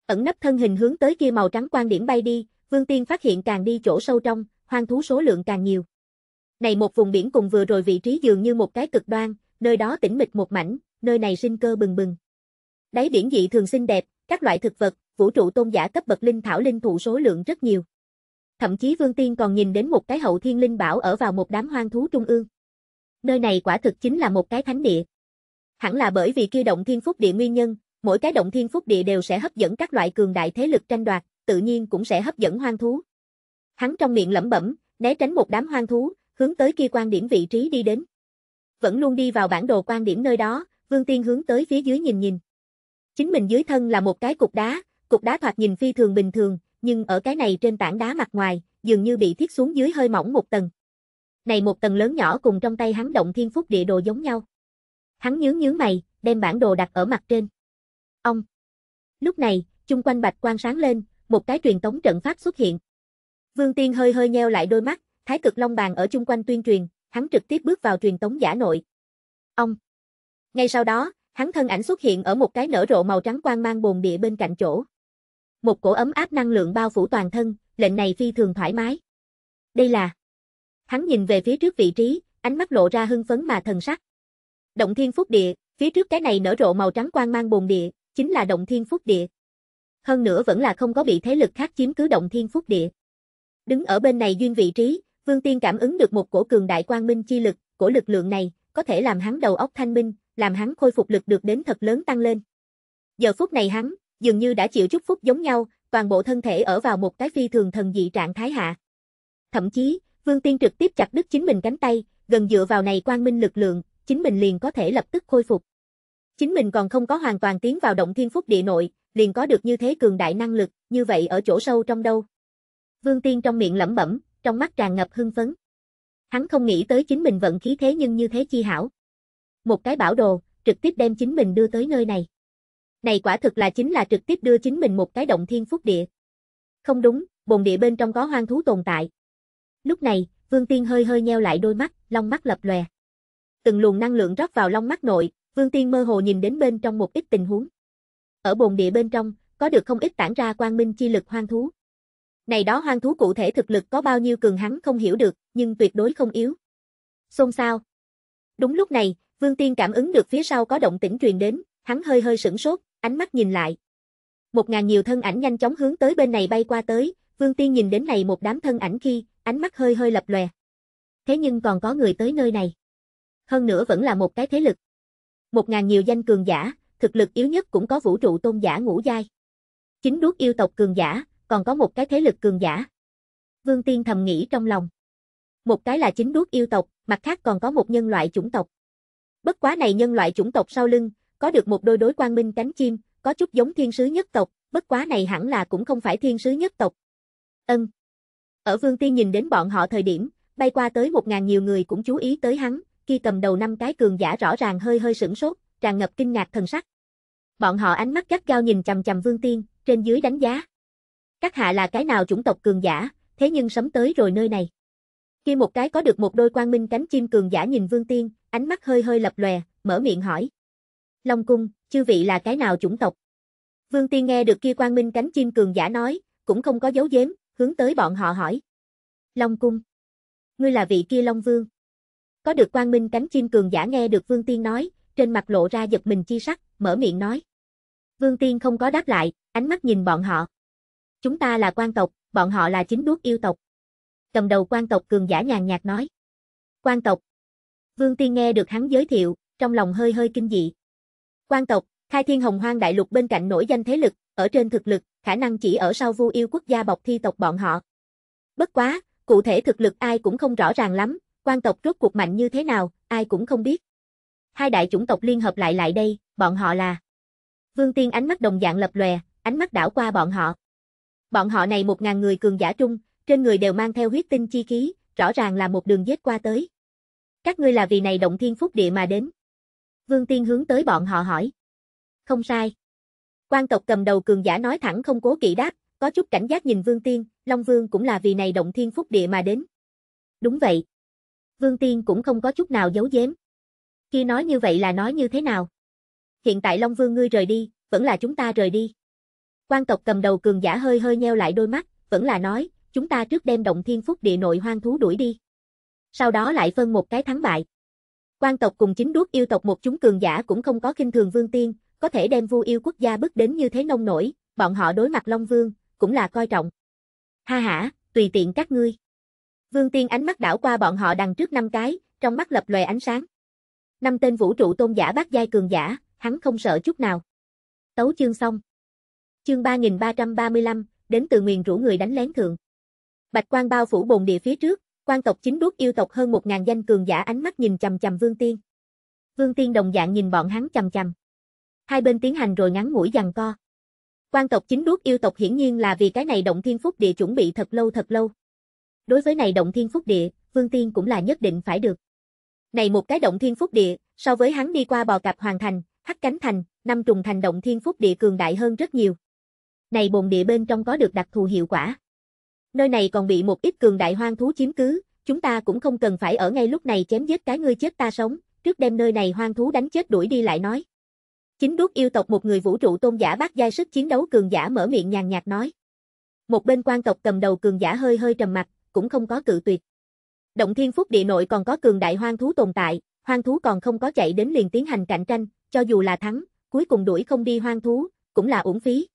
Ẩn nấp thân hình hướng tới kia màu trắng quan điểm bay đi, Vương Tiên phát hiện càng đi chỗ sâu trong, hoang thú số lượng càng nhiều. Này một vùng biển cùng vừa rồi vị trí dường như một cái cực đoan, nơi đó tĩnh mịch một mảnh, nơi này sinh cơ bừng bừng. Đáy biển dị thường xinh đẹp, các loại thực vật, vũ trụ tôn giả cấp bậc linh thảo linh thụ số lượng rất nhiều. Thậm chí Vương Tiên còn nhìn đến một cái hậu thiên linh bảo ở vào một đám hoang thú trung ương. Nơi này quả thực chính là một cái thánh địa. Hẳn là bởi vì kia động thiên phúc địa nguyên nhân, mỗi cái động thiên phúc địa đều sẽ hấp dẫn các loại cường đại thế lực tranh đoạt, tự nhiên cũng sẽ hấp dẫn hoang thú. Hắn trong miệng lẩm bẩm, né tránh một đám hoang thú, hướng tới kia quan điểm vị trí đi đến. Vẫn luôn đi vào bản đồ quan điểm nơi đó, Vương Tiên hướng tới phía dưới nhìn nhìn. Chính mình dưới thân là một cái cục đá, cục đá thoạt nhìn phi thường bình thường, nhưng ở cái này trên tảng đá mặt ngoài, dường như bị thiết xuống dưới hơi mỏng một tầng. Này một tầng lớn nhỏ cùng trong tay hắn động thiên phúc địa đồ giống nhau. Hắn nhướng nhướng mày, đem bản đồ đặt ở mặt trên. Ông. Lúc này, chung quanh bạch quang sáng lên, một cái truyền tống trận pháp xuất hiện. Vương Tiên hơi hơi nheo lại đôi mắt, Thái Cực Long bàn ở chung quanh tuyên truyền, hắn trực tiếp bước vào truyền tống giả nội. Ông. Ngay sau đó, hắn thân ảnh xuất hiện ở một cái nở rộ màu trắng quang mang bồn địa bên cạnh chỗ. Một cổ ấm áp năng lượng bao phủ toàn thân, lệnh này phi thường thoải mái. Đây là... Hắn nhìn về phía trước vị trí, ánh mắt lộ ra hưng phấn mà thần sắc. Động thiên phúc địa, phía trước cái này nở rộ màu trắng quang mang bồn địa, chính là động thiên phúc địa. Hơn nữa vẫn là không có bị thế lực khác chiếm cứ động thiên phúc địa. Đứng ở bên này duyên vị trí, Vương Tiên cảm ứng được một cổ cường đại quang minh chi lực, của lực lượng này, có thể làm hắn đầu óc thanh minh, làm hắn khôi phục lực được đến thật lớn tăng lên. Giờ phút này hắn, dường như đã chịu chúc phúc giống nhau, toàn bộ thân thể ở vào một cái phi thường thần dị trạng thái hạ. Thậm chí, Vương Tiên trực tiếp chặt đứt chính mình cánh tay, gần dựa vào này quang minh lực lượng, chính mình liền có thể lập tức khôi phục. Chính mình còn không có hoàn toàn tiến vào động thiên phúc địa nội, liền có được như thế cường đại năng lực, như vậy ở chỗ sâu trong đâu. Vương Tiên trong miệng lẩm bẩm, trong mắt tràn ngập hưng phấn. Hắn không nghĩ tới chính mình vận khí thế nhưng như thế chi hảo. Một cái bảo đồ, trực tiếp đem chính mình đưa tới nơi này. Này quả thực là chính là trực tiếp đưa chính mình một cái động thiên phúc địa. Không đúng, bồn địa bên trong có hoang thú tồn tại. Lúc này, Vương Tiên hơi hơi nheo lại đôi mắt, long mắt lập lòe. Từng luồng năng lượng rót vào long mắt nội, Vương Tiên mơ hồ nhìn đến bên trong một ít tình huống. Ở bồn địa bên trong, có được không ít tản ra quang minh chi lực hoang thú. Này đó hoang thú cụ thể thực lực có bao nhiêu cường hắn không hiểu được, nhưng tuyệt đối không yếu. Xôn sao? Đúng lúc này, Vương Tiên cảm ứng được phía sau có động tĩnh truyền đến, hắn hơi hơi sửng sốt, ánh mắt nhìn lại. Một ngàn nhiều thân ảnh nhanh chóng hướng tới bên này bay qua tới, Vương Tiên nhìn đến này một đám thân ảnh khi, ánh mắt hơi hơi lập lòe. Thế nhưng còn có người tới nơi này. Hơn nữa vẫn là một cái thế lực. Một ngàn nhiều danh cường giả, thực lực yếu nhất cũng có vũ trụ tôn giả ngũ giai. Chính đuốc yêu tộc cường giả, còn có một cái thế lực cường giả. Vương Tiên thầm nghĩ trong lòng. Một cái là chính đuốc yêu tộc, mặt khác còn có một nhân loại chủng tộc. Bất quá này nhân loại chủng tộc sau lưng, có được một đôi đối quang minh cánh chim, có chút giống thiên sứ nhất tộc, bất quá này hẳn là cũng không phải thiên sứ nhất tộc. Ân. Ở Vương Tiên nhìn đến bọn họ thời điểm, bay qua tới một ngàn nhiều người cũng chú ý tới hắn, khi cầm đầu năm cái cường giả rõ ràng hơi hơi sửng sốt, tràn ngập kinh ngạc thần sắc. Bọn họ ánh mắt gắt gao nhìn chằm chằm Vương Tiên, trên dưới đánh giá. Các hạ là cái nào chủng tộc cường giả, thế nhưng sấm tới rồi nơi này. Khi một cái có được một đôi quang minh cánh chim cường giả nhìn Vương Tiên, ánh mắt hơi hơi lập lòe, mở miệng hỏi. Long cung, chư vị là cái nào chủng tộc? Vương Tiên nghe được kia quang minh cánh chim cường giả nói, cũng không có giấu giếm, hướng tới bọn họ hỏi. Long cung. Ngươi là vị kia Long Vương. Có được quang minh cánh chim cường giả nghe được Vương Tiên nói, trên mặt lộ ra giật mình chi sắc, mở miệng nói. Vương Tiên không có đáp lại, ánh mắt nhìn bọn họ. Chúng ta là quan tộc, bọn họ là chính đuốc yêu tộc. Cầm đầu quan tộc cường giả nhàn nhạt nói. Quan tộc. Vương Tiên nghe được hắn giới thiệu, trong lòng hơi hơi kinh dị. Quan tộc, khai thiên hồng hoang đại lục bên cạnh nổi danh thế lực, ở trên thực lực, khả năng chỉ ở sau vu yêu quốc gia bọc thi tộc bọn họ. Bất quá, cụ thể thực lực ai cũng không rõ ràng lắm, quan tộc rốt cuộc mạnh như thế nào, ai cũng không biết. Hai đại chủng tộc liên hợp lại lại đây, bọn họ là Vương Tiên ánh mắt đồng dạng lập lòe, ánh mắt đảo qua bọn họ. Bọn họ này một ngàn người cường giả trung, trên người đều mang theo huyết tinh chi khí, rõ ràng là một đường giết qua tới. Các ngươi là vì này động thiên phúc địa mà đến. Vương Tiên hướng tới bọn họ hỏi. Không sai. Quan tộc cầm đầu cường giả nói thẳng không cố kỵ đáp, có chút cảnh giác nhìn Vương Tiên, Long Vương cũng là vì này động thiên phúc địa mà đến. Đúng vậy. Vương Tiên cũng không có chút nào giấu giếm. Khi nói như vậy là nói như thế nào? Hiện tại Long Vương ngươi rời đi, vẫn là chúng ta rời đi. Quan tộc cầm đầu cường giả hơi hơi nheo lại đôi mắt, vẫn là nói, chúng ta trước đem động thiên phúc địa nội hoang thú đuổi đi. Sau đó lại phân một cái thắng bại. Quan tộc cùng chính đuốc yêu tộc một chúng cường giả cũng không có kinh thường Vương Tiên, có thể đem vu yêu quốc gia bước đến như thế nông nổi, bọn họ đối mặt Long Vương, cũng là coi trọng. Ha ha, tùy tiện các ngươi. Vương Tiên ánh mắt đảo qua bọn họ đằng trước năm cái, trong mắt lập lòe ánh sáng. Năm tên vũ trụ tôn giả bác giai cường giả, hắn không sợ chút nào. Tấu chương xong. Chương 3335, đến từ nguyền rủ người đánh lén thượng. Bạch quan bao phủ bồn địa phía trước, Quan tộc chính đuốc yêu tộc hơn 1000 danh cường giả ánh mắt nhìn chằm chằm Vương Tiên. Vương Tiên đồng dạng nhìn bọn hắn chằm chằm. Hai bên tiến hành rồi ngắn mũi dằn co. Quan tộc chính đuốc yêu tộc hiển nhiên là vì cái này động thiên phúc địa chuẩn bị thật lâu thật lâu. Đối với này động thiên phúc địa, Vương Tiên cũng là nhất định phải được. Này một cái động thiên phúc địa, so với hắn đi qua bò cạp Hoàng thành, hắc cánh thành, năm trùng thành động thiên phúc địa cường đại hơn rất nhiều. Này bồn địa bên trong có được đặc thù hiệu quả. Nơi này còn bị một ít cường đại hoang thú chiếm cứ, chúng ta cũng không cần phải ở ngay lúc này chém giết cái ngươi chết ta sống, trước đem nơi này hoang thú đánh chết đuổi đi lại nói. Chính đốt yêu tộc một người vũ trụ tôn giả bác giai sức chiến đấu cường giả mở miệng nhàn nhạt nói. Một bên quan tộc cầm đầu cường giả hơi hơi trầm mặt, cũng không có cự tuyệt. Động thiên phúc địa nội còn có cường đại hoang thú tồn tại, hoang thú còn không có chạy đến liền tiến hành cạnh tranh, cho dù là thắng, cuối cùng đuổi không đi hoang thú, cũng là uổng phí.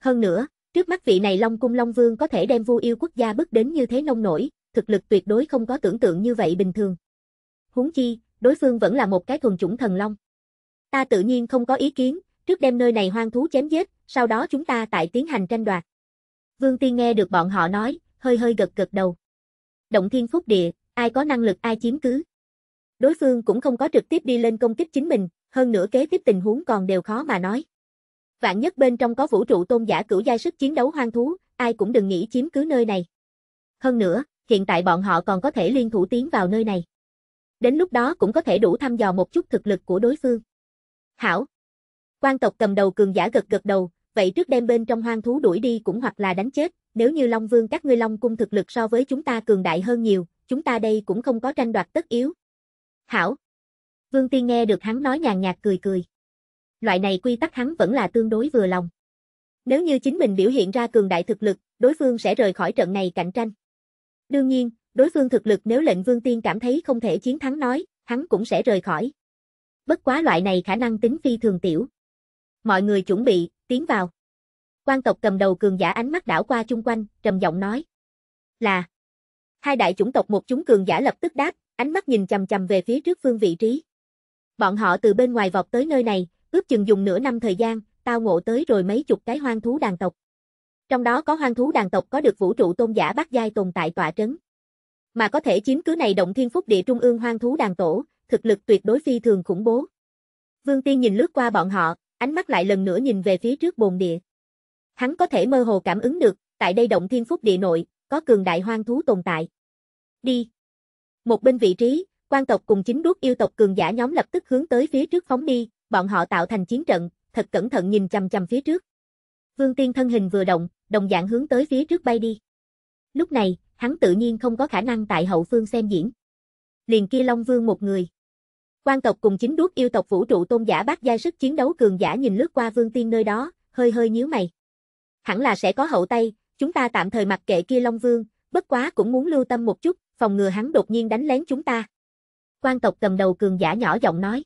Hơn nữa, Trước mắt vị này Long Cung Long Vương có thể đem vu yêu quốc gia bức đến như thế nông nổi, thực lực tuyệt đối không có tưởng tượng như vậy bình thường. Huống chi, đối phương vẫn là một cái thuần chủng thần long. Ta tự nhiên không có ý kiến, trước đem nơi này hoang thú chém giết, sau đó chúng ta tại tiến hành tranh đoạt. Vương Tiên nghe được bọn họ nói, hơi hơi gật gật đầu. Động thiên phúc địa, ai có năng lực ai chiếm cứ. Đối phương cũng không có trực tiếp đi lên công kích chính mình, hơn nữa kế tiếp tình huống còn đều khó mà nói vạn nhất bên trong có vũ trụ tôn giả cửu giai sức chiến đấu hoang thú, ai cũng đừng nghĩ chiếm cứ nơi này. Hơn nữa, hiện tại bọn họ còn có thể liên thủ tiến vào nơi này. Đến lúc đó cũng có thể đủ thăm dò một chút thực lực của đối phương. Hảo. Quan tộc cầm đầu cường giả gật gật đầu, vậy trước đem bên trong hoang thú đuổi đi cũng hoặc là đánh chết, nếu như Long Vương các ngươi Long cung thực lực so với chúng ta cường đại hơn nhiều, chúng ta đây cũng không có tranh đoạt tất yếu. Hảo. Vương Tiên nghe được hắn nói nhàn nhạt cười cười loại này quy tắc hắn vẫn là tương đối vừa lòng. Nếu như chính mình biểu hiện ra cường đại thực lực, đối phương sẽ rời khỏi trận này cạnh tranh. Đương nhiên, đối phương thực lực nếu lệnh vương tiên cảm thấy không thể chiến thắng nói, hắn cũng sẽ rời khỏi. Bất quá loại này khả năng tính phi thường tiểu. Mọi người chuẩn bị, tiến vào. Quan tộc cầm đầu cường giả ánh mắt đảo qua chung quanh, trầm giọng nói. Là. Hai đại chủng tộc một chúng cường giả lập tức đáp, ánh mắt nhìn chầm chầm về phía trước phương vị trí. Bọn họ từ bên ngoài vọt tới nơi này, ước chừng dùng nửa năm thời gian, tao ngộ tới rồi mấy chục cái hoang thú đàn tộc. Trong đó có hoang thú đàn tộc có được vũ trụ tôn giả bát giai tồn tại tọa trấn. Mà có thể chiếm cứ này động thiên phúc địa trung ương hoang thú đàn tổ, thực lực tuyệt đối phi thường khủng bố. Vương Tiên nhìn lướt qua bọn họ, ánh mắt lại lần nữa nhìn về phía trước bồn địa. Hắn có thể mơ hồ cảm ứng được, tại đây động thiên phúc địa nội, có cường đại hoang thú tồn tại. Đi. Một bên vị trí, quan tộc cùng chính đuốc yêu tộc cường giả nhóm lập tức hướng tới phía trước phóng đi, bọn họ tạo thành chiến trận, thật cẩn thận nhìn chằm chằm phía trước. Vương Tiên thân hình vừa động, đồng dạng hướng tới phía trước bay đi. Lúc này, hắn tự nhiên không có khả năng tại hậu phương xem diễn. Liền kia Long Vương một người. Quan tộc cùng chính đuốc yêu tộc vũ trụ tôn giả bác giai sức chiến đấu cường giả nhìn lướt qua Vương Tiên nơi đó, hơi hơi nhíu mày. Hẳn là sẽ có hậu tay, chúng ta tạm thời mặc kệ kia Long Vương, bất quá cũng muốn lưu tâm một chút, phòng ngừa hắn đột nhiên đánh lén chúng ta. Quan tộc cầm đầu cường giả nhỏ giọng nói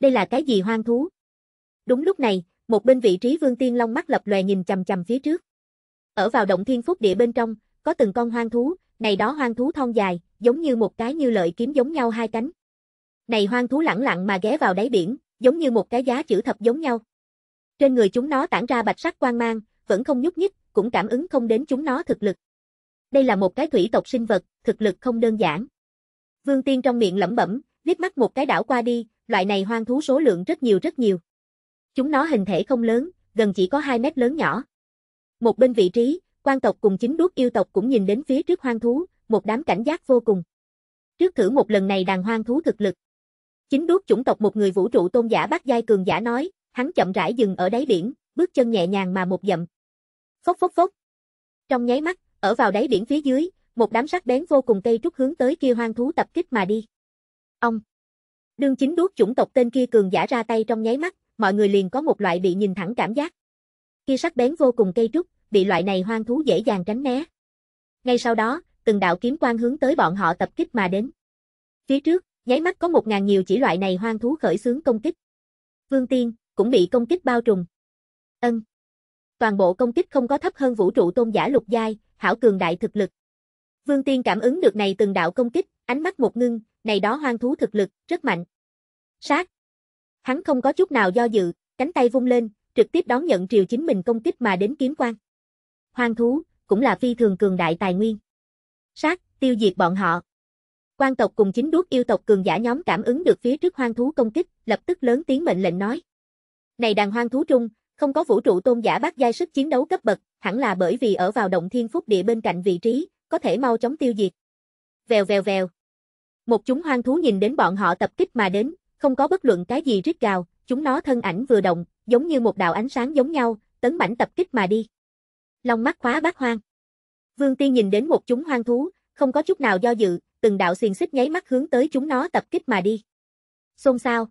đây là cái gì hoang thú? Đúng lúc này, một bên vị trí Vương Tiên Long mắt lập lòe nhìn chằm chằm phía trước. Ở vào động thiên phúc địa bên trong, có từng con hoang thú, này đó hoang thú thon dài, giống như một cái như lợi kiếm giống nhau hai cánh. Này hoang thú lẳng lặng mà ghé vào đáy biển, giống như một cái giá chữ thập giống nhau. Trên người chúng nó tản ra bạch sắc quang mang, vẫn không nhúc nhích, cũng cảm ứng không đến chúng nó thực lực. Đây là một cái thủy tộc sinh vật, thực lực không đơn giản. Vương Tiên trong miệng lẩm bẩm, liếc mắt một cái đảo qua đi, loại này hoang thú số lượng rất nhiều rất nhiều. Chúng nó hình thể không lớn, gần chỉ có 2 mét lớn nhỏ. Một bên vị trí, quan tộc cùng chính đuốc yêu tộc cũng nhìn đến phía trước hoang thú, một đám cảnh giác vô cùng. Trước thử một lần này đàn hoang thú thực lực. Chính đuốc chủng tộc một người vũ trụ tôn giả bác giai cường giả nói, hắn chậm rãi dừng ở đáy biển, bước chân nhẹ nhàng mà một dậm. Phốc phốc phốc. Trong nháy mắt, ở vào đáy biển phía dưới, một đám sắc bén vô cùng cây trúc hướng tới kia hoang thú tập kích mà đi. Ông Đương chính đuốc chủng tộc tên kia cường giả ra tay trong nháy mắt, mọi người liền có một loại bị nhìn thẳng cảm giác. Khi sắc bén vô cùng cây trúc, bị loại này hoang thú dễ dàng tránh né. Ngay sau đó, từng đạo kiếm quang hướng tới bọn họ tập kích mà đến. Phía trước, nháy mắt có một ngàn nhiều chỉ loại này hoang thú khởi xướng công kích. Vương Tiên cũng bị công kích bao trùm. Ân. Toàn bộ công kích không có thấp hơn vũ trụ tôn giả lục giai, hảo cường đại thực lực. Vương Tiên cảm ứng được này từng đạo công kích, ánh mắt một ngưng, này đó hoang thú thực lực rất mạnh. Sát! Hắn không có chút nào do dự, cánh tay vung lên, trực tiếp đón nhận triều chính mình công kích mà đến kiếm quan. Hoang thú, cũng là phi thường cường đại tài nguyên. Sát, tiêu diệt bọn họ. Quan tộc cùng chính đuốc yêu tộc cường giả nhóm cảm ứng được phía trước hoang thú công kích, lập tức lớn tiếng mệnh lệnh nói. Này đàn hoang thú trung, không có vũ trụ tôn giả bác giai sức chiến đấu cấp bậc, hẳn là bởi vì ở vào động thiên phúc địa bên cạnh vị trí, có thể mau chóng tiêu diệt. Vèo vèo vèo. Một chúng hoang thú nhìn đến bọn họ tập kích mà đến, không có bất luận cái gì rít gào, chúng nó thân ảnh vừa động, giống như một đạo ánh sáng giống nhau, tấn mãnh tập kích mà đi. Long mắt khóa bát hoang. Vương Tiên nhìn đến một chúng hoang thú, không có chút nào do dự, từng đạo xiềng xích nháy mắt hướng tới chúng nó tập kích mà đi. Xôn xao.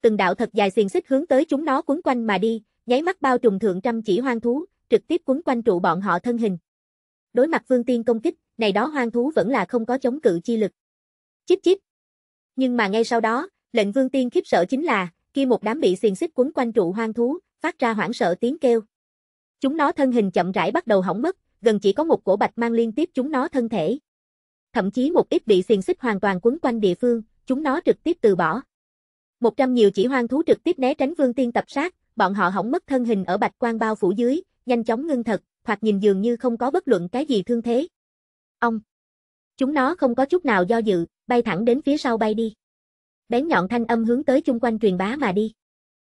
Từng đạo thật dài xiềng xích hướng tới chúng nó quấn quanh mà đi, nháy mắt bao trùm thượng trăm chỉ hoang thú, trực tiếp quấn quanh trụ bọn họ thân hình. Đối mặt Vương Tiên công kích, này đó hoang thú vẫn là không có chống cự chi lực. Chíp chíp. Nhưng mà ngay sau đó, Lệnh vương tiên khiếp sợ chính là, khi một đám bị xiềng xích quấn quanh trụ hoang thú, phát ra hoảng sợ tiếng kêu. Chúng nó thân hình chậm rãi bắt đầu hỏng mất, gần chỉ có một cổ bạch mang liên tiếp chúng nó thân thể. Thậm chí một ít bị xiềng xích hoàn toàn quấn quanh địa phương, chúng nó trực tiếp từ bỏ. Một trăm nhiều chỉ hoang thú trực tiếp né tránh vương tiên tập sát, bọn họ hỏng mất thân hình ở bạch quan bao phủ dưới, nhanh chóng ngưng thật, hoặc nhìn dường như không có bất luận cái gì thương thế. Ông! Chúng nó không có chút nào do dự, bay thẳng đến phía sau bay đi bén nhọn thanh âm hướng tới chung quanh truyền bá mà đi.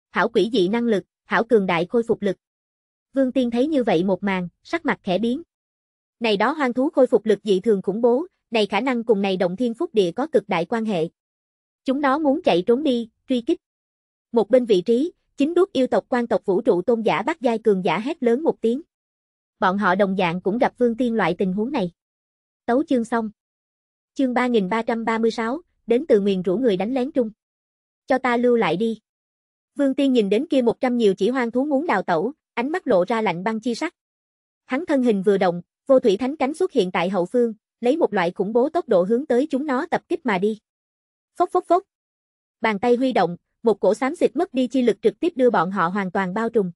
Hảo quỷ dị năng lực, hảo cường đại khôi phục lực. Vương Tiên thấy như vậy một màn, sắc mặt khẽ biến. Này đó hoang thú khôi phục lực dị thường khủng bố, này khả năng cùng này động thiên phúc địa có cực đại quan hệ. Chúng nó muốn chạy trốn đi, truy kích. Một bên vị trí, chính đuốc yêu tộc quan tộc vũ trụ tôn giả bắt giai cường giả hét lớn một tiếng. Bọn họ đồng dạng cũng gặp Vương Tiên loại tình huống này. Tấu chương xong. Chương 3336, đến từ nguyền rủ người đánh lén trung. Cho ta lưu lại đi. Vương Tiên nhìn đến kia một trăm nhiều chỉ hoang thú muốn đào tẩu, ánh mắt lộ ra lạnh băng chi sắc. Hắn thân hình vừa động, vô thủy thánh cánh xuất hiện tại hậu phương, lấy một loại khủng bố tốc độ hướng tới chúng nó tập kích mà đi. Phốc phốc phốc. Bàn tay huy động, một cổ xám xịt mất đi chi lực trực tiếp đưa bọn họ hoàn toàn bao trùm.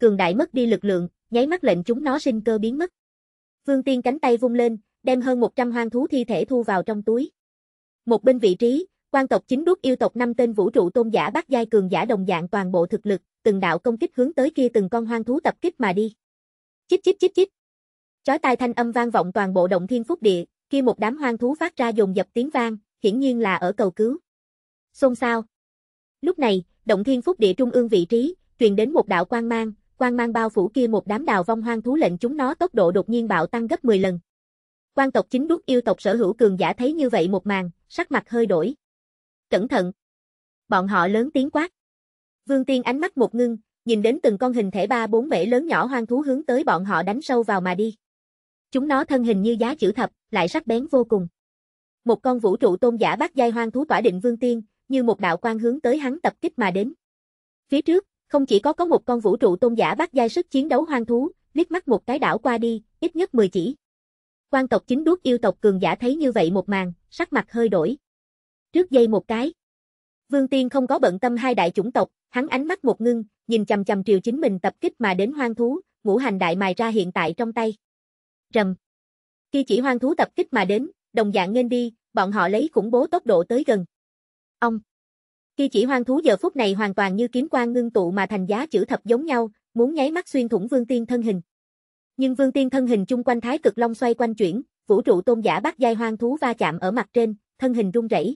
Cường đại mất đi lực lượng, nháy mắt lệnh chúng nó sinh cơ biến mất. Vương Tiên cánh tay vung lên, đem hơn 100 hoang thú thi thể thu vào trong túi. Một bên vị trí, quan tộc chính đuốc yêu tộc năm tên vũ trụ tôn giả bát giai cường giả đồng dạng toàn bộ thực lực, từng đạo công kích hướng tới kia từng con hoang thú tập kích mà đi. Chíp chíp chíp chíp. Chói tai thanh âm vang vọng toàn bộ động thiên phúc địa, kia một đám hoang thú phát ra dồn dập tiếng vang, hiển nhiên là ở cầu cứu. Xôn xao. Lúc này, động thiên phúc địa trung ương vị trí, truyền đến một đạo quang mang, quang mang bao phủ kia một đám đào vong hoang thú lệnh chúng nó tốc độ đột nhiên bạo tăng gấp 10 lần. Quan tộc chính đúc yêu tộc sở hữu cường giả thấy như vậy một màn, sắc mặt hơi đổi. Cẩn thận! Bọn họ lớn tiếng quát. Vương Tiên ánh mắt một ngưng, nhìn đến từng con hình thể ba bốn bể lớn nhỏ hoang thú hướng tới bọn họ đánh sâu vào mà đi. Chúng nó thân hình như giá chữ thập, lại sắc bén vô cùng. Một con vũ trụ tôn giả bát giai hoang thú tỏa định Vương Tiên, như một đạo quan hướng tới hắn tập kích mà đến. Phía trước, không chỉ có có một con vũ trụ tôn giả bát giai sức chiến đấu hoang thú, liếc mắt một cái đảo qua đi, ít nhất 10 chỉ. Quan tộc chính đuốc yêu tộc cường giả thấy như vậy một màn, sắc mặt hơi đổi. Trước giây một cái. Vương Tiên không có bận tâm hai đại chủng tộc, hắn ánh mắt một ngưng, nhìn chầm chầm triều chính mình tập kích mà đến hoang thú, ngũ hành đại mài ra hiện tại trong tay. trầm, Khi chỉ hoang thú tập kích mà đến, đồng dạng nên đi, bọn họ lấy khủng bố tốc độ tới gần. Ông. Khi chỉ hoang thú giờ phút này hoàn toàn như kiếm quan ngưng tụ mà thành giá chữ thập giống nhau, muốn nháy mắt xuyên thủng Vương Tiên thân hình. Nhưng Vương Tiên thân hình chung quanh Thái Cực Long xoay quanh chuyển, vũ trụ tôn giả bát giai hoang thú va chạm ở mặt trên, thân hình rung rẩy.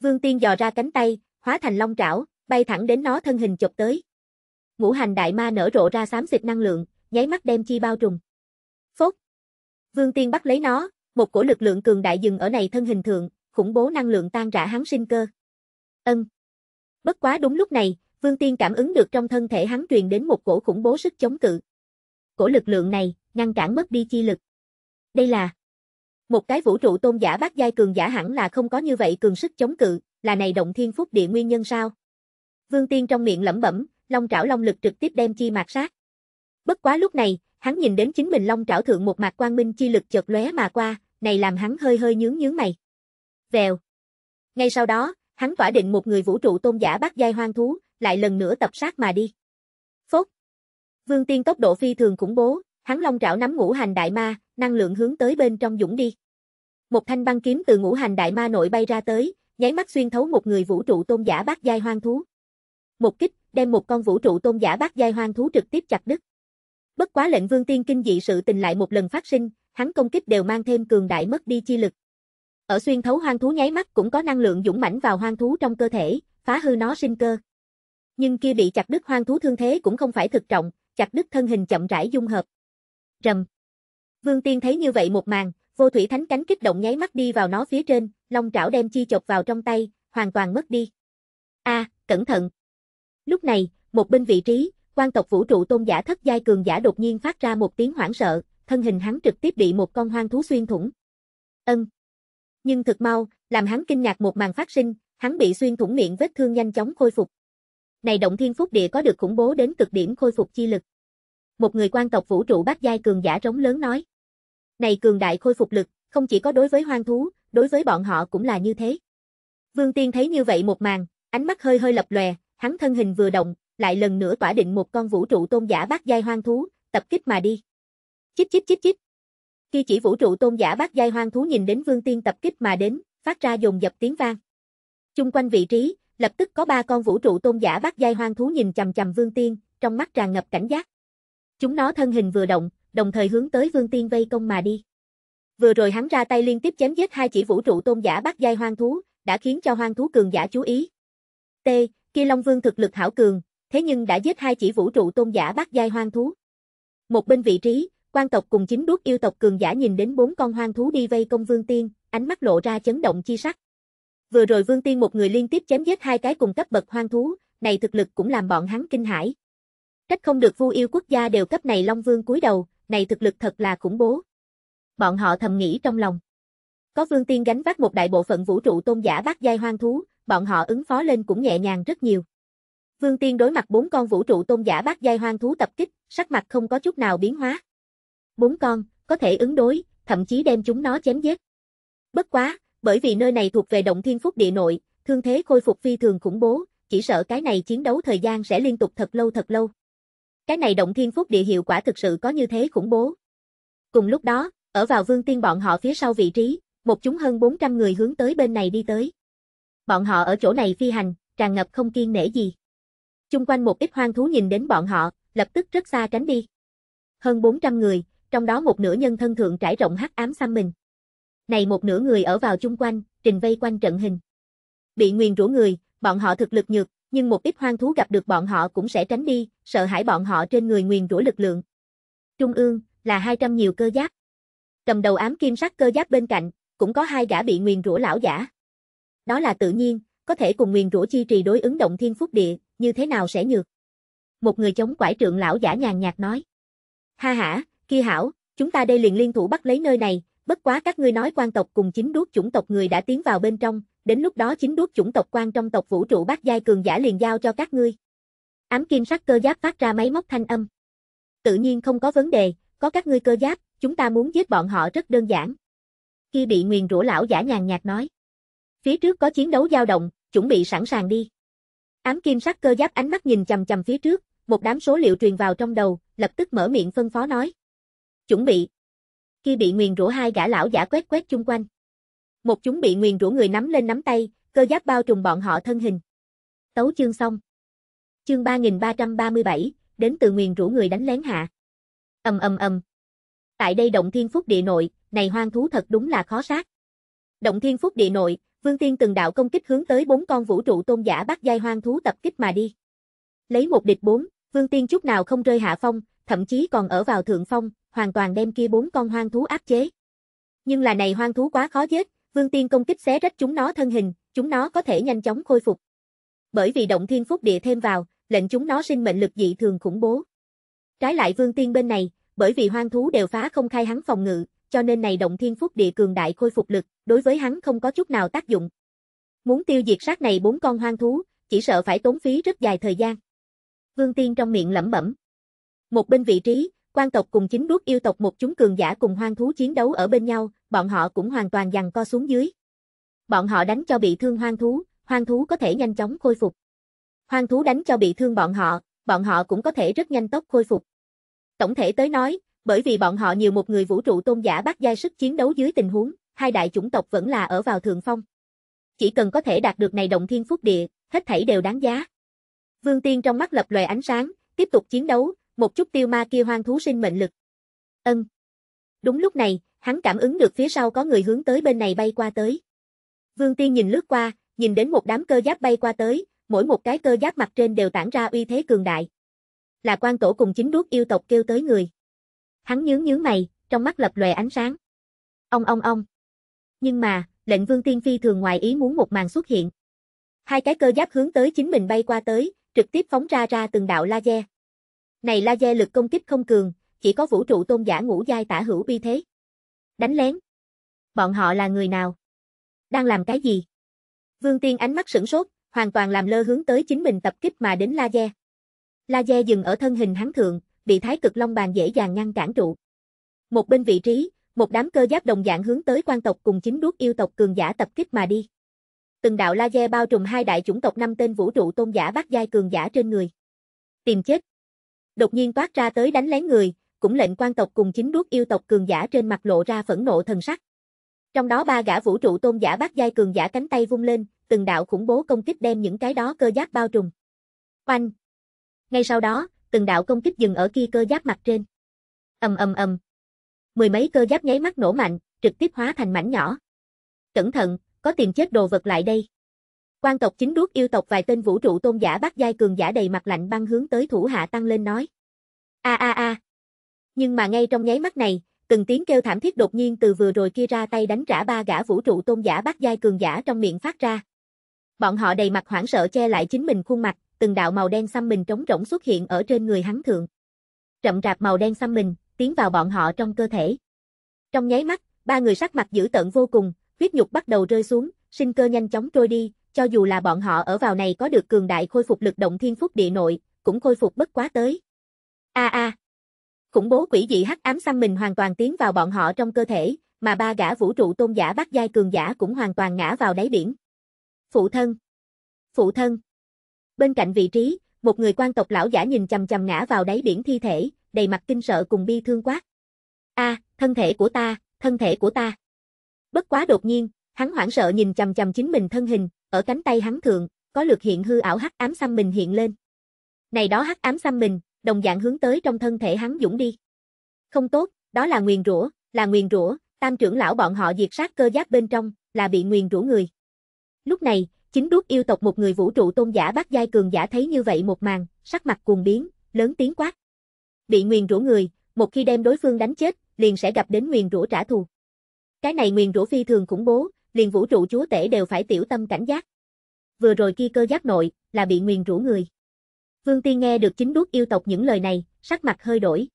Vương Tiên dò ra cánh tay, hóa thành long trảo, bay thẳng đến nó thân hình chụp tới. Ngũ hành đại ma nở rộ ra xám xịt năng lượng, nháy mắt đem chi bao trùm. Phốc. Vương Tiên bắt lấy nó, một cổ lực lượng cường đại dừng ở này thân hình thượng, khủng bố năng lượng tan rã hắn sinh cơ. Ân. Bất quá đúng lúc này, Vương Tiên cảm ứng được trong thân thể hắn truyền đến một cổ khủng bố sức chống cự. Cổ lực lượng này, ngăn cản mất đi chi lực. Đây là một cái vũ trụ tôn giả bát giai cường giả hẳn là không có như vậy cường sức chống cự, là này động thiên phúc địa nguyên nhân sao? Vương Tiên trong miệng lẩm bẩm, long trảo long lực trực tiếp đem chi mạc sát. Bất quá lúc này, hắn nhìn đến chính mình long trảo thượng một mạc quang minh chi lực chợt lóe mà qua, này làm hắn hơi hơi nhướng nhướng mày. Vèo. Ngay sau đó, hắn tỏa định một người vũ trụ tôn giả bát giai hoang thú, lại lần nữa tập sát mà đi. Phốt. Vương Tiên tốc độ phi thường khủng bố, Hắn long trảo nắm ngũ hành đại ma, năng lượng hướng tới bên trong dũng đi. Một thanh băng kiếm từ ngũ hành đại ma nội bay ra tới, nháy mắt xuyên thấu một người vũ trụ tôn giả bát giai hoang thú. Một kích, đem một con vũ trụ tôn giả bát giai hoang thú trực tiếp chặt đứt. Bất quá lệnh vương tiên kinh dị sự tình lại một lần phát sinh, hắn công kích đều mang thêm cường đại mất đi chi lực. Ở xuyên thấu hoang thú nháy mắt cũng có năng lượng dũng mãnh vào hoang thú trong cơ thể, phá hư nó sinh cơ. Nhưng kia bị chặt đứt hoang thú thương thế cũng không phải thực trọng, chặt đứt thân hình chậm rãi dung hợp. Rầm. Vương Tiên thấy như vậy một màn, vô thủy thánh cánh kích động nháy mắt đi vào nó phía trên, long trảo đem chi chọc vào trong tay, hoàn toàn mất đi. A, à, cẩn thận. Lúc này, một bên vị trí, quan tộc vũ trụ tôn giả thất giai cường giả đột nhiên phát ra một tiếng hoảng sợ, thân hình hắn trực tiếp bị một con hoang thú xuyên thủng. Ân. Nhưng thực mau, làm hắn kinh ngạc một màn phát sinh, hắn bị xuyên thủng miệng vết thương nhanh chóng khôi phục. Này động thiên phúc địa có được khủng bố đến cực điểm khôi phục chi lực một người quan tộc vũ trụ bát giai cường giả rống lớn nói. Này cường đại khôi phục lực, không chỉ có đối với hoang thú, đối với bọn họ cũng là như thế. Vương Tiên thấy như vậy một màn, ánh mắt hơi hơi lập lòe, hắn thân hình vừa động, lại lần nữa tỏa định một con vũ trụ tôn giả bát giai hoang thú, tập kích mà đi. Chíp chíp chíp chíp. Khi chỉ vũ trụ tôn giả bát giai hoang thú nhìn đến Vương Tiên tập kích mà đến, phát ra dồn dập tiếng vang. Chung quanh vị trí, lập tức có ba con vũ trụ tôn giả bát giai hoang thú nhìn chằm chằm Vương Tiên, trong mắt tràn ngập cảnh giác. Chúng nó thân hình vừa động, đồng thời hướng tới Vương Tiên vây công mà đi. Vừa rồi hắn ra tay liên tiếp chém giết hai chỉ vũ trụ tôn giả bắt giai hoang thú, đã khiến cho hoang thú cường giả chú ý. T, kia Long Vương thực lực hảo cường, thế nhưng đã giết hai chỉ vũ trụ tôn giả bắt giai hoang thú. Một bên vị trí, quan tộc cùng chính đuốc yêu tộc cường giả nhìn đến bốn con hoang thú đi vây công Vương Tiên, ánh mắt lộ ra chấn động chi sắc. Vừa rồi Vương Tiên một người liên tiếp chém giết hai cái cùng cấp bậc hoang thú, này thực lực cũng làm bọn hắn kinh hãi. Trách không được vu yêu quốc gia đều cấp này Long Vương cúi đầu, này thực lực thật là khủng bố. Bọn họ thầm nghĩ trong lòng. Có Vương Tiên gánh vác một đại bộ phận vũ trụ tôn giả bát giai hoang thú, bọn họ ứng phó lên cũng nhẹ nhàng rất nhiều. Vương Tiên đối mặt bốn con vũ trụ tôn giả bát giai hoang thú tập kích, sắc mặt không có chút nào biến hóa. Bốn con, có thể ứng đối, thậm chí đem chúng nó chém giết. Bất quá, bởi vì nơi này thuộc về động thiên phúc địa nội, thương thế khôi phục phi thường khủng bố, chỉ sợ cái này chiến đấu thời gian sẽ liên tục thật lâu thật lâu. Cái này động thiên phúc địa hiệu quả thực sự có như thế khủng bố. Cùng lúc đó, ở vào vương tiên bọn họ phía sau vị trí, một chúng hơn 400 người hướng tới bên này đi tới. Bọn họ ở chỗ này phi hành, tràn ngập không kiên nể gì. Chung quanh một ít hoang thú nhìn đến bọn họ, lập tức rất xa tránh đi. Hơn 400 người, trong đó một nửa nhân thân thượng trải rộng hắc ám xăm mình. Này một nửa người ở vào chung quanh, trình vây quanh trận hình. Bị nguyền rủa người, bọn họ thực lực nhược, nhưng một ít hoang thú gặp được bọn họ cũng sẽ tránh đi, sợ hãi bọn họ trên người nguyền rủa lực lượng. Trung ương, là 200 nhiều cơ giáp. Cầm đầu ám kim sắc cơ giáp bên cạnh, cũng có hai gã bị nguyền rủa lão giả. Đó là tự nhiên, có thể cùng nguyền rủa chi trì đối ứng động thiên phúc địa, như thế nào sẽ nhược. Một người chống quải trượng lão giả nhàn nhạt nói. Ha ha, kia hảo, chúng ta đây liền liên thủ bắt lấy nơi này, bất quá các ngươi nói quan tộc cùng chính đuốc chủng tộc người đã tiến vào bên trong, đến lúc đó chính đuốc chủng tộc quan trong tộc vũ trụ bát giai cường giả liền giao cho các ngươi. Ám kim sắc cơ giáp phát ra máy móc thanh âm. Tự nhiên không có vấn đề, có các ngươi cơ giáp, chúng ta muốn giết bọn họ rất đơn giản. Khi bị nguyền rủa lão giả nhàn nhạt nói. Phía trước có chiến đấu dao động, chuẩn bị sẵn sàng đi. Ám kim sắc cơ giáp ánh mắt nhìn chầm chầm phía trước, một đám số liệu truyền vào trong đầu, lập tức mở miệng phân phó nói. Chuẩn bị. Khi bị nguyền rủa hai gã lão giả quét quét chung quanh. Một chúng bị nguyền rủa người nắm lên nắm tay, cơ giáp bao trùm bọn họ thân hình. Tấu chương xong. Chương 3337, đến từ nguyền rủa người đánh lén hạ. Ầm ầm ầm. Tại đây động thiên phúc địa nội, này hoang thú thật đúng là khó sát. Động thiên phúc địa nội, Vương Tiên từng đạo công kích hướng tới bốn con vũ trụ tôn giả bắt giai hoang thú tập kích mà đi. Lấy một địch bốn, Vương Tiên chút nào không rơi hạ phong, thậm chí còn ở vào thượng phong, hoàn toàn đem kia bốn con hoang thú áp chế. Nhưng là này hoang thú quá khó giết, Vương Tiên công kích xé rách chúng nó thân hình, chúng nó có thể nhanh chóng khôi phục. Bởi vì động thiên phúc địa thêm vào, lệnh chúng nó sinh mệnh lực dị thường khủng bố. Trái lại Vương Tiên bên này, bởi vì hoang thú đều phá không khai hắn phòng ngự, cho nên này động thiên phúc địa cường đại khôi phục lực, đối với hắn không có chút nào tác dụng. Muốn tiêu diệt sát này bốn con hoang thú, chỉ sợ phải tốn phí rất dài thời gian. Vương Tiên trong miệng lẩm bẩm. Một bên vị trí, Quan tộc cùng chính đuốc yêu tộc một chúng cường giả cùng hoang thú chiến đấu ở bên nhau, bọn họ cũng hoàn toàn giằng co xuống dưới. Bọn họ đánh cho bị thương hoang thú, hoang thú có thể nhanh chóng khôi phục. Hoang thú đánh cho bị thương bọn họ, bọn họ cũng có thể rất nhanh tốc khôi phục. Tổng thể tới nói, bởi vì bọn họ nhiều một người vũ trụ tôn giả bắt giai sức chiến đấu dưới tình huống, hai đại chủng tộc vẫn là ở vào thượng phong. Chỉ cần có thể đạt được này động thiên phúc địa, hết thảy đều đáng giá. Vương Tiên trong mắt lập lòe ánh sáng, tiếp tục chiến đấu, một chút tiêu ma kia hoang thú sinh mệnh lực. Ân. Đúng lúc này, hắn cảm ứng được phía sau có người hướng tới bên này bay qua tới. Vương Tiên nhìn lướt qua, nhìn đến một đám cơ giáp bay qua tới, mỗi một cái cơ giáp mặt trên đều tản ra uy thế cường đại. Là quan tổ cùng chính đuốc yêu tộc kêu tới người. Hắn nhướng nhướng mày, trong mắt lập lòe ánh sáng. Ông ông ông. Nhưng mà, lệnh Vương Tiên phi thường ngoài ý muốn một màn xuất hiện. Hai cái cơ giáp hướng tới chính mình bay qua tới, trực tiếp phóng ra ra từng đạo laser. Này laser lực công kích không cường, chỉ có vũ trụ tôn giả ngũ giai tả hữu bi thế. Đánh lén. Bọn họ là người nào? Đang làm cái gì? Vương Tiên ánh mắt sửng sốt, hoàn toàn làm lơ hướng tới chính mình tập kích mà đến laser. Laser dừng ở thân hình hắn thượng, bị thái cực long bàn dễ dàng ngăn cản trụ. Một bên vị trí, một đám cơ giáp đồng dạng hướng tới quan tộc cùng chính đuốc yêu tộc cường giả tập kích mà đi. Từng đạo laser bao trùm hai đại chủng tộc năm tên vũ trụ tôn giả bát giai cường giả trên người. Tìm chết đột nhiên toát ra tới đánh lén người, cũng lệnh quan tộc cùng chính đuốc yêu tộc cường giả trên mặt lộ ra phẫn nộ thần sắc. Trong đó ba gã vũ trụ tôn giả bát giai cường giả cánh tay vung lên, từng đạo khủng bố công kích đem những cái đó cơ giáp bao trùm. Oanh! Ngay sau đó, từng đạo công kích dừng ở kia cơ giáp mặt trên. Ầm ầm ầm. Mười mấy cơ giáp nháy mắt nổ mạnh, trực tiếp hóa thành mảnh nhỏ. Cẩn thận, có tiền chết đồ vật lại đây. Quan tộc chính đuốc yêu tộc vài tên vũ trụ tôn giả bác giai cường giả đầy mặt lạnh băng hướng tới thủ hạ tăng lên nói. A a a. Nhưng mà ngay trong nháy mắt này, từng tiếng kêu thảm thiết đột nhiên từ vừa rồi kia ra tay đánh trả ba gã vũ trụ tôn giả bác giai cường giả trong miệng phát ra. Bọn họ đầy mặt hoảng sợ che lại chính mình khuôn mặt, từng đạo màu đen xăm mình trống rỗng xuất hiện ở trên người hắn thượng. Rậm rạp màu đen xăm mình, tiến vào bọn họ trong cơ thể. Trong nháy mắt, ba người sắc mặt dữ tợn vô cùng, huyết nhục bắt đầu rơi xuống, sinh cơ nhanh chóng trôi đi, cho dù là bọn họ ở vào này có được cường đại khôi phục lực động thiên phúc địa nội, cũng khôi phục bất quá tới. A a. À. Khủng bố quỷ dị hắc ám xăm mình hoàn toàn tiến vào bọn họ trong cơ thể, mà ba gã vũ trụ tôn giả bắt giai cường giả cũng hoàn toàn ngã vào đáy biển. Phụ thân. Phụ thân. Bên cạnh vị trí, một người quan tộc lão giả nhìn chằm chằm ngã vào đáy biển thi thể, đầy mặt kinh sợ cùng bi thương quát. A, thân thể của ta, thân thể của ta. Bất quá đột nhiên, hắn hoảng sợ nhìn chằm chằm chính mình thân hình, ở cánh tay hắn thượng, có lực hiện hư ảo hắc ám xăm mình hiện lên. Này đó hắc ám xăm mình, đồng dạng hướng tới trong thân thể hắn dũng đi. Không tốt, đó là nguyền rủa, là nguyền rủa, tam trưởng lão bọn họ diệt sát cơ giáp bên trong, là bị nguyền rủa người. Lúc này, chính đuốc yêu tộc một người vũ trụ tôn giả bác giai cường giả thấy như vậy một màn, sắc mặt cuồng biến, lớn tiếng quát. Bị nguyền rủa người, một khi đem đối phương đánh chết, liền sẽ gặp đến nguyền rủa trả thù. Cái này nguyền rủa phi thường khủng bố, liền vũ trụ chúa tể đều phải tiểu tâm cảnh giác. Vừa rồi kia cơ giác nội, là bị nguyền rủ người. Vương Tiên nghe được chính đuốc yêu tộc những lời này, sắc mặt hơi đổi.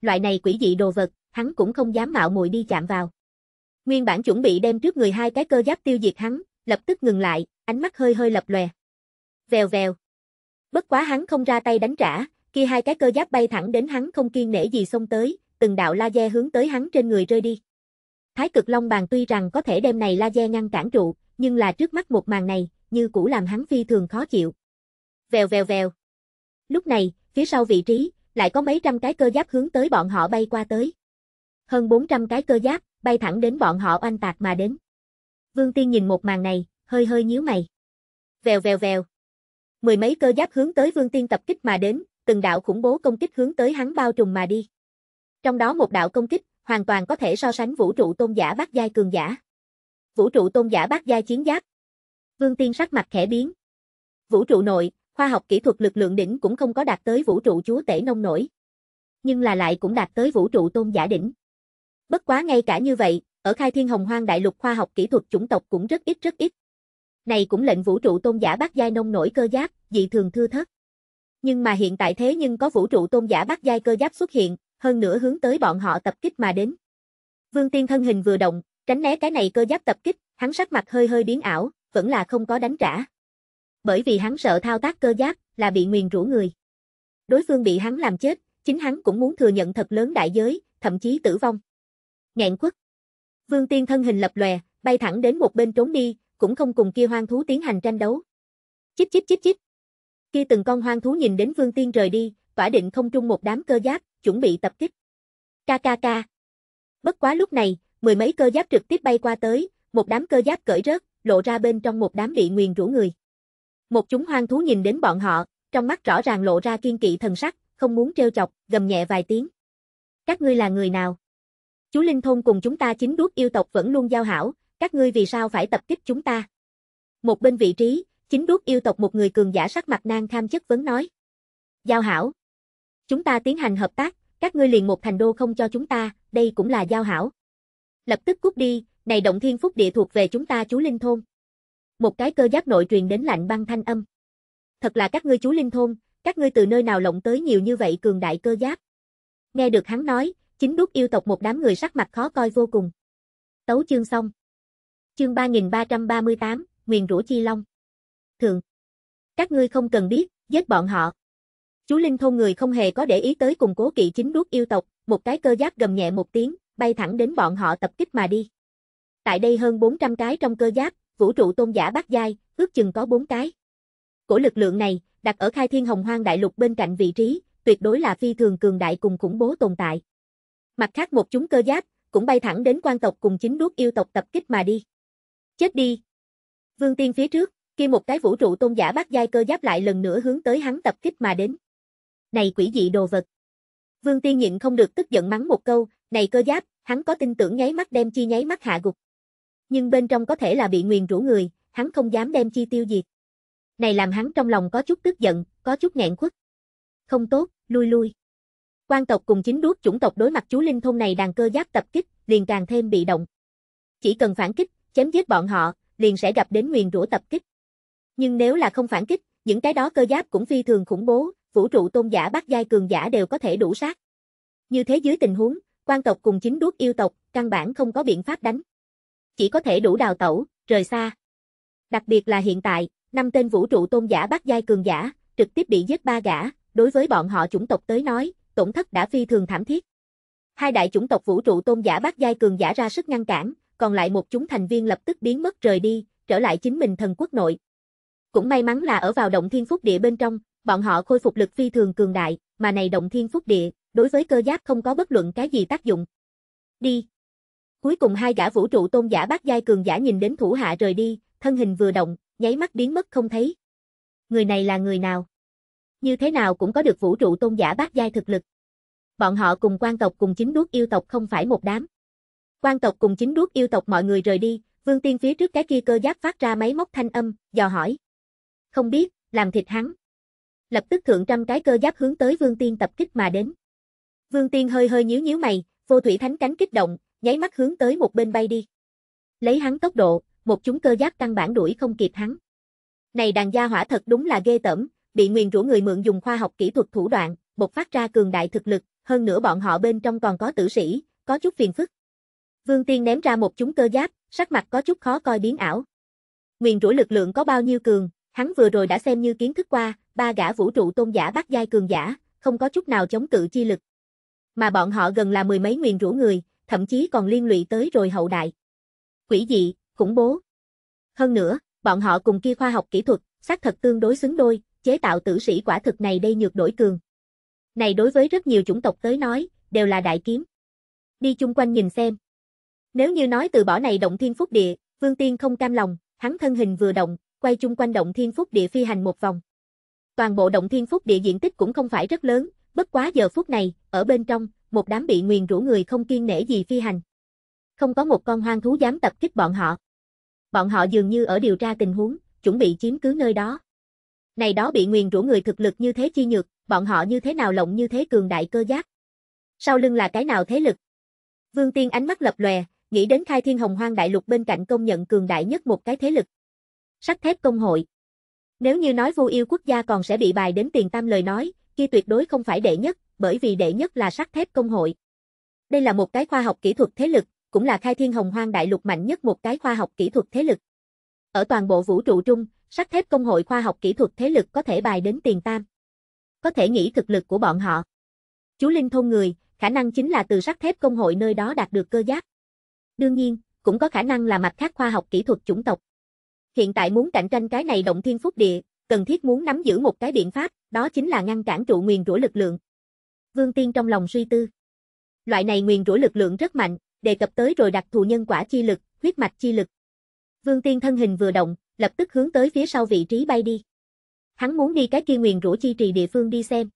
Loại này quỷ dị đồ vật, hắn cũng không dám mạo muội đi chạm vào. Nguyên bản chuẩn bị đem trước người hai cái cơ giáp tiêu diệt hắn, lập tức ngừng lại, ánh mắt hơi hơi lập lòe. Vèo vèo. Bất quá hắn không ra tay đánh trả, kia hai cái cơ giáp bay thẳng đến hắn không kiên nể gì xông tới, từng đạo laser hướng tới hắn trên người rơi đi. Thái cực long bàn tuy rằng có thể đem này laser ngăn cản trụ, nhưng là trước mắt một màn này, như cũ làm hắn phi thường khó chịu. Vèo vèo vèo. Lúc này, phía sau vị trí, lại có mấy trăm cái cơ giáp hướng tới bọn họ bay qua tới. Hơn 400 cái cơ giáp, bay thẳng đến bọn họ oanh tạc mà đến. Vương Tiên nhìn một màn này, hơi hơi nhíu mày. Vèo vèo vèo. Mười mấy cơ giáp hướng tới Vương Tiên tập kích mà đến, từng đạo khủng bố công kích hướng tới hắn bao trùm mà đi. Trong đó một đạo công kích, hoàn toàn có thể so sánh vũ trụ tôn giả bát giai cường giả. Vũ trụ tôn giả bát giai chiến giáp. Vương Tiên sắc mặt khẽ biến. Vũ trụ nội, khoa học kỹ thuật lực lượng đỉnh cũng không có đạt tới vũ trụ chúa tể nông nổi. Nhưng là lại cũng đạt tới vũ trụ tôn giả đỉnh. Bất quá ngay cả như vậy, ở khai thiên hồng hoang đại lục khoa học kỹ thuật chủng tộc cũng rất ít rất ít. Này cũng lệnh vũ trụ tôn giả bát giai nông nổi cơ giáp, dị thường thưa thớt. Nhưng mà hiện tại thế nhưng có vũ trụ tôn giả bát giai cơ giáp xuất hiện, hơn nữa hướng tới bọn họ tập kích mà đến. Vương Tiên thân hình vừa động, tránh né cái này cơ giáp tập kích, hắn sắc mặt hơi hơi biến ảo, vẫn là không có đánh trả. Bởi vì hắn sợ thao tác cơ giáp là bị nguyền rủa người. Đối phương bị hắn làm chết, chính hắn cũng muốn thừa nhận thật lớn đại giới, thậm chí tử vong. Ngạn quất. Vương Tiên thân hình lập lòe, bay thẳng đến một bên trốn đi, cũng không cùng kia hoang thú tiến hành tranh đấu. Chíp chíp chíp chíp. Kia từng con hoang thú nhìn đến Vương Tiên rời đi, tỏa định không trung một đám cơ giáp, chuẩn bị tập kích. KKK. Bất quá lúc này, mười mấy cơ giáp trực tiếp bay qua tới, một đám cơ giáp cởi rớt, lộ ra bên trong một đám bị nguyền rủ người. Một chúng hoang thú nhìn đến bọn họ, trong mắt rõ ràng lộ ra kiên kỵ thần sắc, không muốn trêu chọc, gầm nhẹ vài tiếng. Các ngươi là người nào? Chú Linh Thôn cùng chúng ta chính đuốc yêu tộc vẫn luôn giao hảo, các ngươi vì sao phải tập kích chúng ta? Một bên vị trí, chính đuốc yêu tộc một người cường giả sắc mặt nang tham chất vấn nói. Giao hảo. Chúng ta tiến hành hợp tác, các ngươi liền một thành đô không cho chúng ta, đây cũng là giao hảo. Lập tức cút đi, này động thiên phúc địa thuộc về chúng ta chú Linh Thôn. Một cái cơ giáp nội truyền đến lạnh băng thanh âm. Thật là các ngươi chú Linh Thôn, các ngươi từ nơi nào lộng tới nhiều như vậy cường đại cơ giáp? Nghe được hắn nói, chính đúc yêu tộc một đám người sắc mặt khó coi vô cùng. Tấu chương xong. Chương 3338, Nguyền rũ Chi Long. Thường. Các ngươi không cần biết, giết bọn họ. Chú Linh Thôn người không hề có để ý tới cùng cố kỵ chính đuốc yêu tộc, một cái cơ giáp gầm nhẹ một tiếng, bay thẳng đến bọn họ tập kích mà đi. Tại đây hơn 400 cái trong cơ giáp, vũ trụ tôn giả bát giai, ước chừng có bốn cái. của lực lượng này, đặt ở khai thiên hồng hoang đại lục bên cạnh vị trí, tuyệt đối là phi thường cường đại cùng khủng bố tồn tại. Mặt khác một chúng cơ giáp, cũng bay thẳng đến quan tộc cùng chính đuốc yêu tộc tập kích mà đi. Chết đi! Vương Tiên phía trước, kia một cái vũ trụ tôn giả bát giai cơ giáp lại lần nữa hướng tới hắn tập kích mà đến này quỷ dị đồ vật. Vương Tiên nhịn không được tức giận mắng một câu, này cơ giáp, hắn có tin tưởng nháy mắt đem chi nháy mắt hạ gục. Nhưng bên trong có thể là bị nguyền rũ người, hắn không dám đem chi tiêu diệt. Này làm hắn trong lòng có chút tức giận, có chút nghẹn khuất. Không tốt, lui lui. Quan tộc cùng chính đuốc chủng tộc đối mặt chú linh thôn này đàn cơ giáp tập kích, liền càng thêm bị động. Chỉ cần phản kích, chém giết bọn họ, liền sẽ gặp đến nguyền rủa tập kích. Nhưng nếu là không phản kích, những cái đó cơ giáp cũng phi thường khủng bố, vũ trụ tôn giả bát giai cường giả đều có thể đủ sát. Như thế dưới tình huống, quan tộc cùng chính đuốc yêu tộc, căn bản không có biện pháp đánh. Chỉ có thể đủ đào tẩu, rời xa. Đặc biệt là hiện tại, năm tên vũ trụ tôn giả bát giai cường giả, trực tiếp bị giết ba gã, đối với bọn họ chủng tộc tới nói, tổn thất đã phi thường thảm thiết. Hai đại chủng tộc vũ trụ tôn giả bát giai cường giả ra sức ngăn cản, còn lại một chúng thành viên lập tức biến mất rời đi, trở lại chính mình thần quốc nội. Cũng may mắn là ở vào động thiên phúc địa bên trong, bọn họ khôi phục lực phi thường cường đại, mà này động thiên phúc địa, đối với cơ giáp không có bất luận cái gì tác dụng. Đi. Cuối cùng hai gã vũ trụ tôn giả bác giai cường giả nhìn đến thủ hạ rời đi, thân hình vừa động, nháy mắt biến mất không thấy. Người này là người nào? Như thế nào cũng có được vũ trụ tôn giả bác giai thực lực. Bọn họ cùng quan tộc cùng chính đuốc yêu tộc không phải một đám. Quan tộc cùng chính đuốc yêu tộc mọi người rời đi, vương tiên phía trước cái kia cơ giáp phát ra máy móc thanh âm, dò hỏi. Không biết, làm thịt hắn, lập tức thượng trăm cái cơ giáp hướng tới Vương Tiên tập kích mà đến. Vương Tiên hơi hơi nhíu nhíu mày, vô thủy thánh cánh kích động, nháy mắt hướng tới một bên bay đi. Lấy hắn tốc độ, một chúng cơ giáp căn bản đuổi không kịp hắn. Này đàn gia hỏa thật đúng là ghê tởm, bị nguyền rủa người mượn dùng khoa học kỹ thuật thủ đoạn, bộc phát ra cường đại thực lực, hơn nữa bọn họ bên trong còn có tử sĩ, có chút phiền phức. Vương Tiên ném ra một chúng cơ giáp, sắc mặt có chút khó coi biến ảo. Nguyền rủa lực lượng có bao nhiêu cường, hắn vừa rồi đã xem như kiến thức qua, ba gã vũ trụ tôn giả bắt giai cường giả, không có chút nào chống cự chi lực. Mà bọn họ gần là mười mấy nguyền rũ người, thậm chí còn liên lụy tới rồi hậu đại. Quỷ dị, khủng bố. Hơn nữa, bọn họ cùng kia khoa học kỹ thuật, xác thật tương đối xứng đôi, chế tạo tử sĩ quả thực này đây nhược đổi cường. Này đối với rất nhiều chủng tộc tới nói, đều là đại kiếm. Đi chung quanh nhìn xem. Nếu như nói từ bỏ này động thiên phúc địa, Vương Tiên không cam lòng, hắn thân hình vừa động, quay chung quanh động thiên phúc địa phi hành một vòng. Toàn bộ động thiên phúc địa diện tích cũng không phải rất lớn, bất quá giờ phút này, ở bên trong, một đám bị nguyền rũ người không kiên nể gì phi hành. Không có một con hoang thú dám tập kích bọn họ. Bọn họ dường như ở điều tra tình huống, chuẩn bị chiếm cứ nơi đó. Này đó bị nguyền rũ người thực lực như thế chi nhược, bọn họ như thế nào lộng như thế cường đại cơ giác. Sau lưng là cái nào thế lực? Vương Tiên ánh mắt lập lòe, nghĩ đến khai thiên hồng hoang đại lục bên cạnh công nhận cường đại nhất một cái thế lực. Sắt thép công hội. Nếu như nói vô yêu quốc gia còn sẽ bị bài đến tiền tam lời nói, kia tuyệt đối không phải đệ nhất, bởi vì đệ nhất là sắt thép công hội. Đây là một cái khoa học kỹ thuật thế lực, cũng là khai thiên hồng hoang đại lục mạnh nhất một cái khoa học kỹ thuật thế lực. Ở toàn bộ vũ trụ trung, sắt thép công hội khoa học kỹ thuật thế lực có thể bài đến tiền tam. Có thể nghĩ thực lực của bọn họ. Chú Linh thôn người, khả năng chính là từ sắt thép công hội nơi đó đạt được cơ giáp Đương nhiên, cũng có khả năng là mặt khác khoa học kỹ thuật chủng tộc. Hiện tại muốn cạnh tranh cái này động thiên phúc địa, cần thiết muốn nắm giữ một cái biện pháp, đó chính là ngăn cản trụ nguyền rủa lực lượng. Vương Tiên trong lòng suy tư. Loại này nguyền rủa lực lượng rất mạnh, đề cập tới rồi đặc thù nhân quả chi lực, huyết mạch chi lực. Vương Tiên thân hình vừa động, lập tức hướng tới phía sau vị trí bay đi. Hắn muốn đi cái kia nguyền rủa chi trì địa phương đi xem.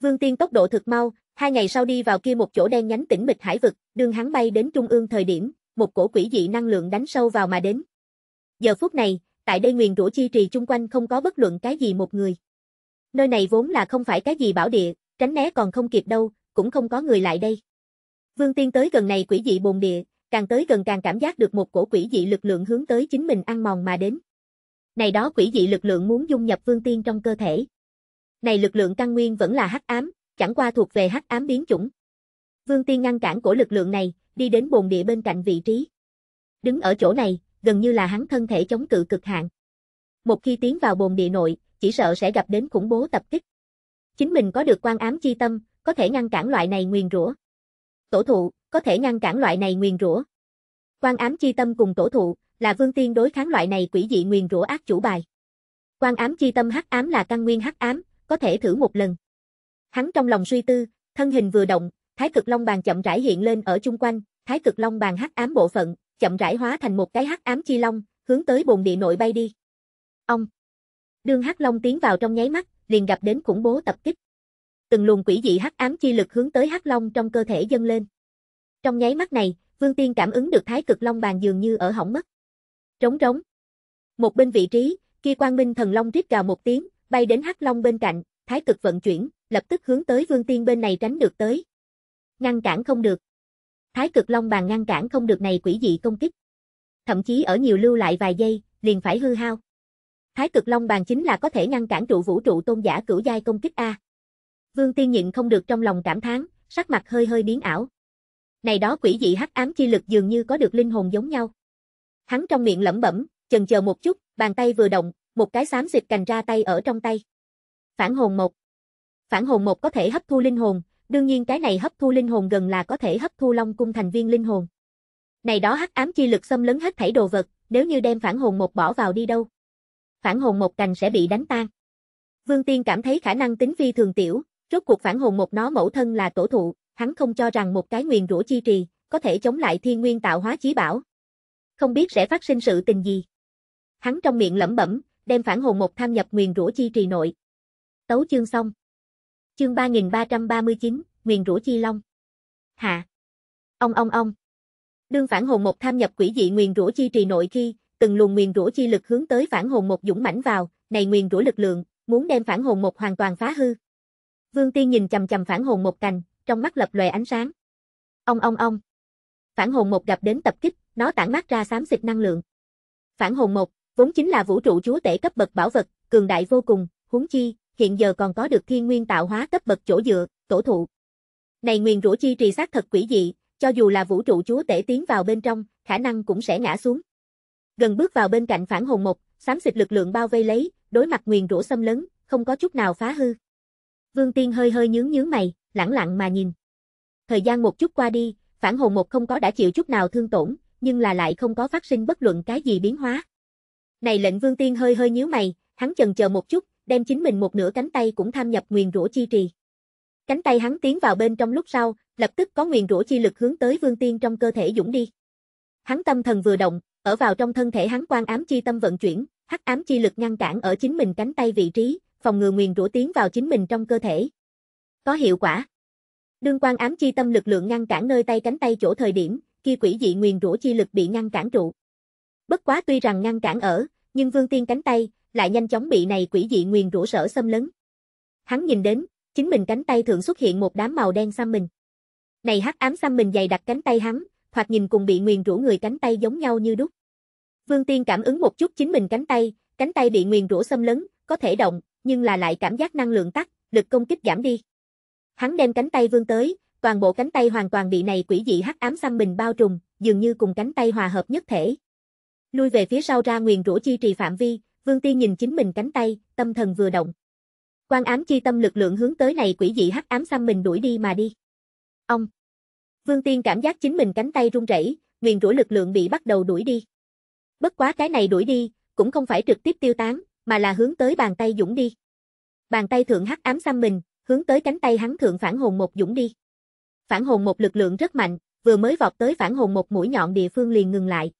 Vương Tiên tốc độ thực mau, hai ngày sau đi vào kia một chỗ đen nhánh tĩnh mịch hải vực, đường hắn bay đến trung ương thời điểm, một cổ quỷ dị năng lượng đánh sâu vào mà đến, Giờ phút này, tại đây nguyền rủa chi trì chung quanh không có bất luận cái gì một người. Nơi này vốn là không phải cái gì bảo địa, tránh né còn không kịp đâu, cũng không có người lại đây. Vương Tiên tới gần này quỷ dị bồn địa, càng tới gần càng cảm giác được một cổ quỷ dị lực lượng hướng tới chính mình ăn mòn mà đến. Này đó quỷ dị lực lượng muốn dung nhập Vương Tiên trong cơ thể. Này lực lượng căn nguyên vẫn là hắc ám, chẳng qua thuộc về hắc ám biến chủng. Vương Tiên ngăn cản cổ lực lượng này, đi đến bồn địa bên cạnh vị trí. Đứng ở chỗ này, gần như là hắn thân thể chống cự cực hạn. Một khi tiến vào bồn địa nội, chỉ sợ sẽ gặp đến khủng bố tập kích. Chính mình có được quan ám chi tâm, có thể ngăn cản loại này nguyền rủa. Tổ thụ, có thể ngăn cản loại này nguyền rủa. Quan ám chi tâm cùng tổ thụ là vương tiên đối kháng loại này quỷ dị nguyền rủa ác chủ bài. Quan ám chi tâm hắc ám là căn nguyên hắc ám, có thể thử một lần. Hắn trong lòng suy tư, thân hình vừa động, Thái Cực Long bàn chậm rãi hiện lên ở chung quanh, Thái Cực Long bàn hắc ám bộ phận, chậm rãi hóa thành một cái hắc ám chi long, hướng tới bồn địa nội bay đi. Ông! Đương hắc long tiến vào trong nháy mắt, liền gặp đến khủng bố tập kích. Từng luồng quỷ dị hắc ám chi lực hướng tới hắc long trong cơ thể dâng lên. Trong nháy mắt này, Vương Tiên cảm ứng được thái cực long bàn dường như ở hỏng mất. Trống trống. Một bên vị trí, kia quang minh thần long rít gào một tiếng, bay đến hắc long bên cạnh, thái cực vận chuyển, lập tức hướng tới Vương Tiên bên này tránh được tới. Ngăn cản không được. Thái cực long bàn ngăn cản không được này quỷ dị công kích. Thậm chí ở nhiều lưu lại vài giây, liền phải hư hao. Thái cực long bàn chính là có thể ngăn cản trụ vũ trụ tôn giả cửu giai công kích A. Vương Tiên nhịn không được trong lòng cảm thán, sắc mặt hơi hơi biến ảo. Này đó quỷ dị hắc ám chi lực dường như có được linh hồn giống nhau. Hắn trong miệng lẩm bẩm, chần chờ một chút, bàn tay vừa động, một cái xám xịt cành ra tay ở trong tay. Phản hồn một Phản hồn một có thể hấp thu linh hồn, đương nhiên cái này hấp thu linh hồn gần là có thể hấp thu Long cung thành viên linh hồn. Này đó hắc ám chi lực xâm lấn hết thảy đồ vật, nếu như đem phản hồn một bỏ vào đi đâu? Phản hồn một cành sẽ bị đánh tan. Vương Tiên cảm thấy khả năng tính phi thường tiểu, rốt cuộc phản hồn một nó mẫu thân là tổ thụ, hắn không cho rằng một cái nguyền rũ chi trì, có thể chống lại thiên nguyên tạo hóa chí bảo. Không biết sẽ phát sinh sự tình gì. Hắn trong miệng lẩm bẩm, đem phản hồn một tham nhập nguyền rũ chi trì nội. Tấu chương xong. Chương 3339, Nguyền Rũ chi long. Hạ. Ông ông ông. Đương phản hồn một tham nhập quỷ dị nguyền Rũ chi trì nội khi, từng luồng nguyền Rũ chi lực hướng tới phản hồn một dũng mãnh vào, này nguyền rủa lực lượng, muốn đem phản hồn một hoàn toàn phá hư. Vương Tiên nhìn chằm chằm phản hồn một cành, trong mắt lập lòe ánh sáng. Ông ông ông. Phản hồn một gặp đến tập kích, nó tản mát ra xám xịt năng lượng. Phản hồn một, vốn chính là vũ trụ chúa tể cấp bậc bảo vật, cường đại vô cùng, huống chi, hiện giờ còn có được thiên nguyên tạo hóa cấp bậc chỗ dựa, tổ thụ. Này nguyền rũ chi trì xác thật quỷ dị, cho dù là vũ trụ chúa tể tiến vào bên trong, khả năng cũng sẽ ngã xuống. Gần bước vào bên cạnh phản hồn một, xám xịt lực lượng bao vây lấy, đối mặt nguyền rũ xâm lấn, không có chút nào phá hư. Vương Tiên hơi hơi nhướng nhướng mày, lẳng lặng mà nhìn. Thời gian một chút qua đi, phản hồn một không có đã chịu chút nào thương tổn, nhưng là lại không có phát sinh bất luận cái gì biến hóa. Này lệnh Vương Tiên hơi hơi nhíu mày, hắn chần chờ một chút, đem chính mình một nửa cánh tay cũng tham nhập nguyền rủa chi trì. Cánh tay hắn tiến vào bên trong lúc sau, lập tức có nguyền rủa chi lực hướng tới Vương Tiên trong cơ thể dũng đi. Hắn tâm thần vừa động, ở vào trong thân thể hắn quan ám chi tâm vận chuyển, hắc ám chi lực ngăn cản ở chính mình cánh tay vị trí, phòng ngừa nguyền rủa tiến vào chính mình trong cơ thể. Có hiệu quả. Đương quan ám chi tâm lực lượng ngăn cản nơi tay cánh tay chỗ thời điểm, kia quỷ dị nguyền rủa chi lực bị ngăn cản trụ. Bất quá tuy rằng ngăn cản ở, nhưng Vương Tiên cánh tay, lại nhanh chóng bị này quỷ dị nguyền rủa sở xâm lấn. Hắn nhìn đến, chính mình cánh tay thượng xuất hiện một đám màu đen xăm mình. Này hắc ám xăm mình dày đặc cánh tay hắn, hoặc nhìn cùng bị nguyền rủa người cánh tay giống nhau như đúc. Vương Tiên cảm ứng một chút chính mình cánh tay, cánh tay bị nguyền rủa xâm lấn, có thể động, nhưng là lại cảm giác năng lượng tắt, lực công kích giảm đi. Hắn đem cánh tay vương tới, toàn bộ cánh tay hoàn toàn bị này quỷ dị hắc ám xăm mình bao trùm, dường như cùng cánh tay hòa hợp nhất thể. Lui về phía sau ra nguyền rủa chi trì phạm vi, Vương Tiên nhìn chính mình cánh tay, tâm thần vừa động. Quan ám chi tâm lực lượng hướng tới này quỷ dị hắc ám xăm mình đuổi đi mà đi. Ông. Vương Tiên cảm giác chính mình cánh tay run rẩy, nguyền rủa lực lượng bị bắt đầu đuổi đi. Bất quá cái này đuổi đi, cũng không phải trực tiếp tiêu tán, mà là hướng tới bàn tay dũng đi. Bàn tay thượng hắc ám xăm mình, hướng tới cánh tay hắn thượng phản hồn một dũng đi. Phản hồn một lực lượng rất mạnh, vừa mới vọt tới phản hồn một mũi nhọn địa phương liền ngừng lại.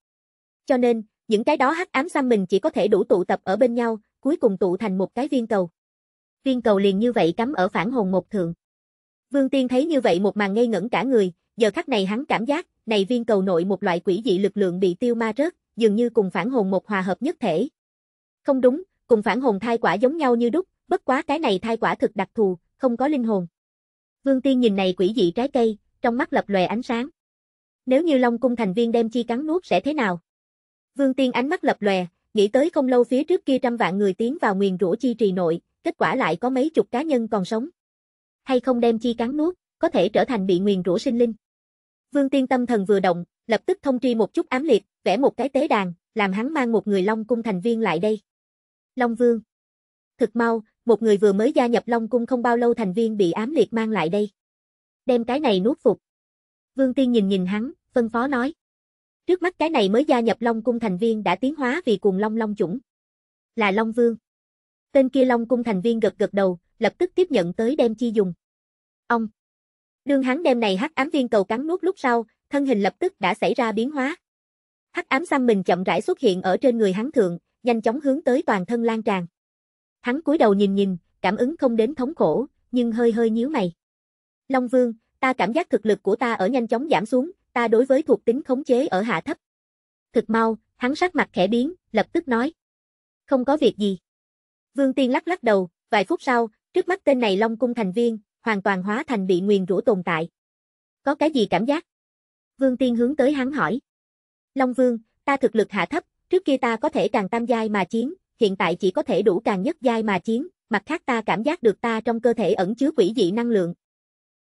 Cho nên, những cái đó hắc ám xăm mình chỉ có thể đủ tụ tập ở bên nhau, cuối cùng tụ thành một cái viên cầu. Viên cầu liền như vậy cắm ở phản hồn một thượng. Vương Tiên thấy như vậy một màn ngây ngẩn cả người, giờ khắc này hắn cảm giác, này viên cầu nội một loại quỷ dị lực lượng bị tiêu ma rớt, dường như cùng phản hồn một hòa hợp nhất thể. Không đúng, cùng phản hồn thai quả giống nhau như đúc, bất quá cái này thai quả thực đặc thù, không có linh hồn. Vương Tiên nhìn này quỷ dị trái cây, trong mắt lập lòe ánh sáng. Nếu như Long cung thành viên đem chi cắn nuốt sẽ thế nào? Vương Tiên ánh mắt lập lòe, nghĩ tới không lâu phía trước kia trăm vạn người tiến vào nguyền rủa chi trì nội, kết quả lại có mấy chục cá nhân còn sống. Hay không đem chi cắn nuốt, có thể trở thành bị nguyền rủa sinh linh. Vương Tiên tâm thần vừa động, lập tức thông tri một chút ám liệt, vẽ một cái tế đàn, làm hắn mang một người Long cung thành viên lại đây. Long Vương. Thực mau, một người vừa mới gia nhập Long cung không bao lâu thành viên bị ám liệt mang lại đây. Đem cái này nuốt phục. Vương Tiên nhìn nhìn hắn, phân phó nói. Trước mắt cái này mới gia nhập Long Cung thành viên đã tiến hóa vì cuồng Long Long chủng. Là Long Vương. Tên kia Long Cung thành viên gật gật đầu, lập tức tiếp nhận tới đem chi dùng. Ông. Đương hắn đem này hắc ám viên cầu cắn nuốt lúc sau, thân hình lập tức đã xảy ra biến hóa. Hắc ám xăm mình chậm rãi xuất hiện ở trên người hắn thượng, nhanh chóng hướng tới toàn thân lan tràn. Hắn cúi đầu nhìn nhìn, cảm ứng không đến thống khổ, nhưng hơi hơi nhíu mày. Long Vương, ta cảm giác thực lực của ta ở nhanh chóng giảm xuống, ta đối với thuộc tính khống chế ở hạ thấp. Thực mau, hắn sắc mặt khẽ biến, lập tức nói. Không có việc gì. Vương Tiên lắc lắc đầu, vài phút sau, trước mắt tên này Long Cung thành viên, hoàn toàn hóa thành bị nguyền rủa tồn tại. Có cái gì cảm giác? Vương Tiên hướng tới hắn hỏi. Long Vương, ta thực lực hạ thấp, trước kia ta có thể càng tam giai mà chiến, hiện tại chỉ có thể đủ càng nhất giai mà chiến, mặt khác ta cảm giác được ta trong cơ thể ẩn chứa quỷ dị năng lượng.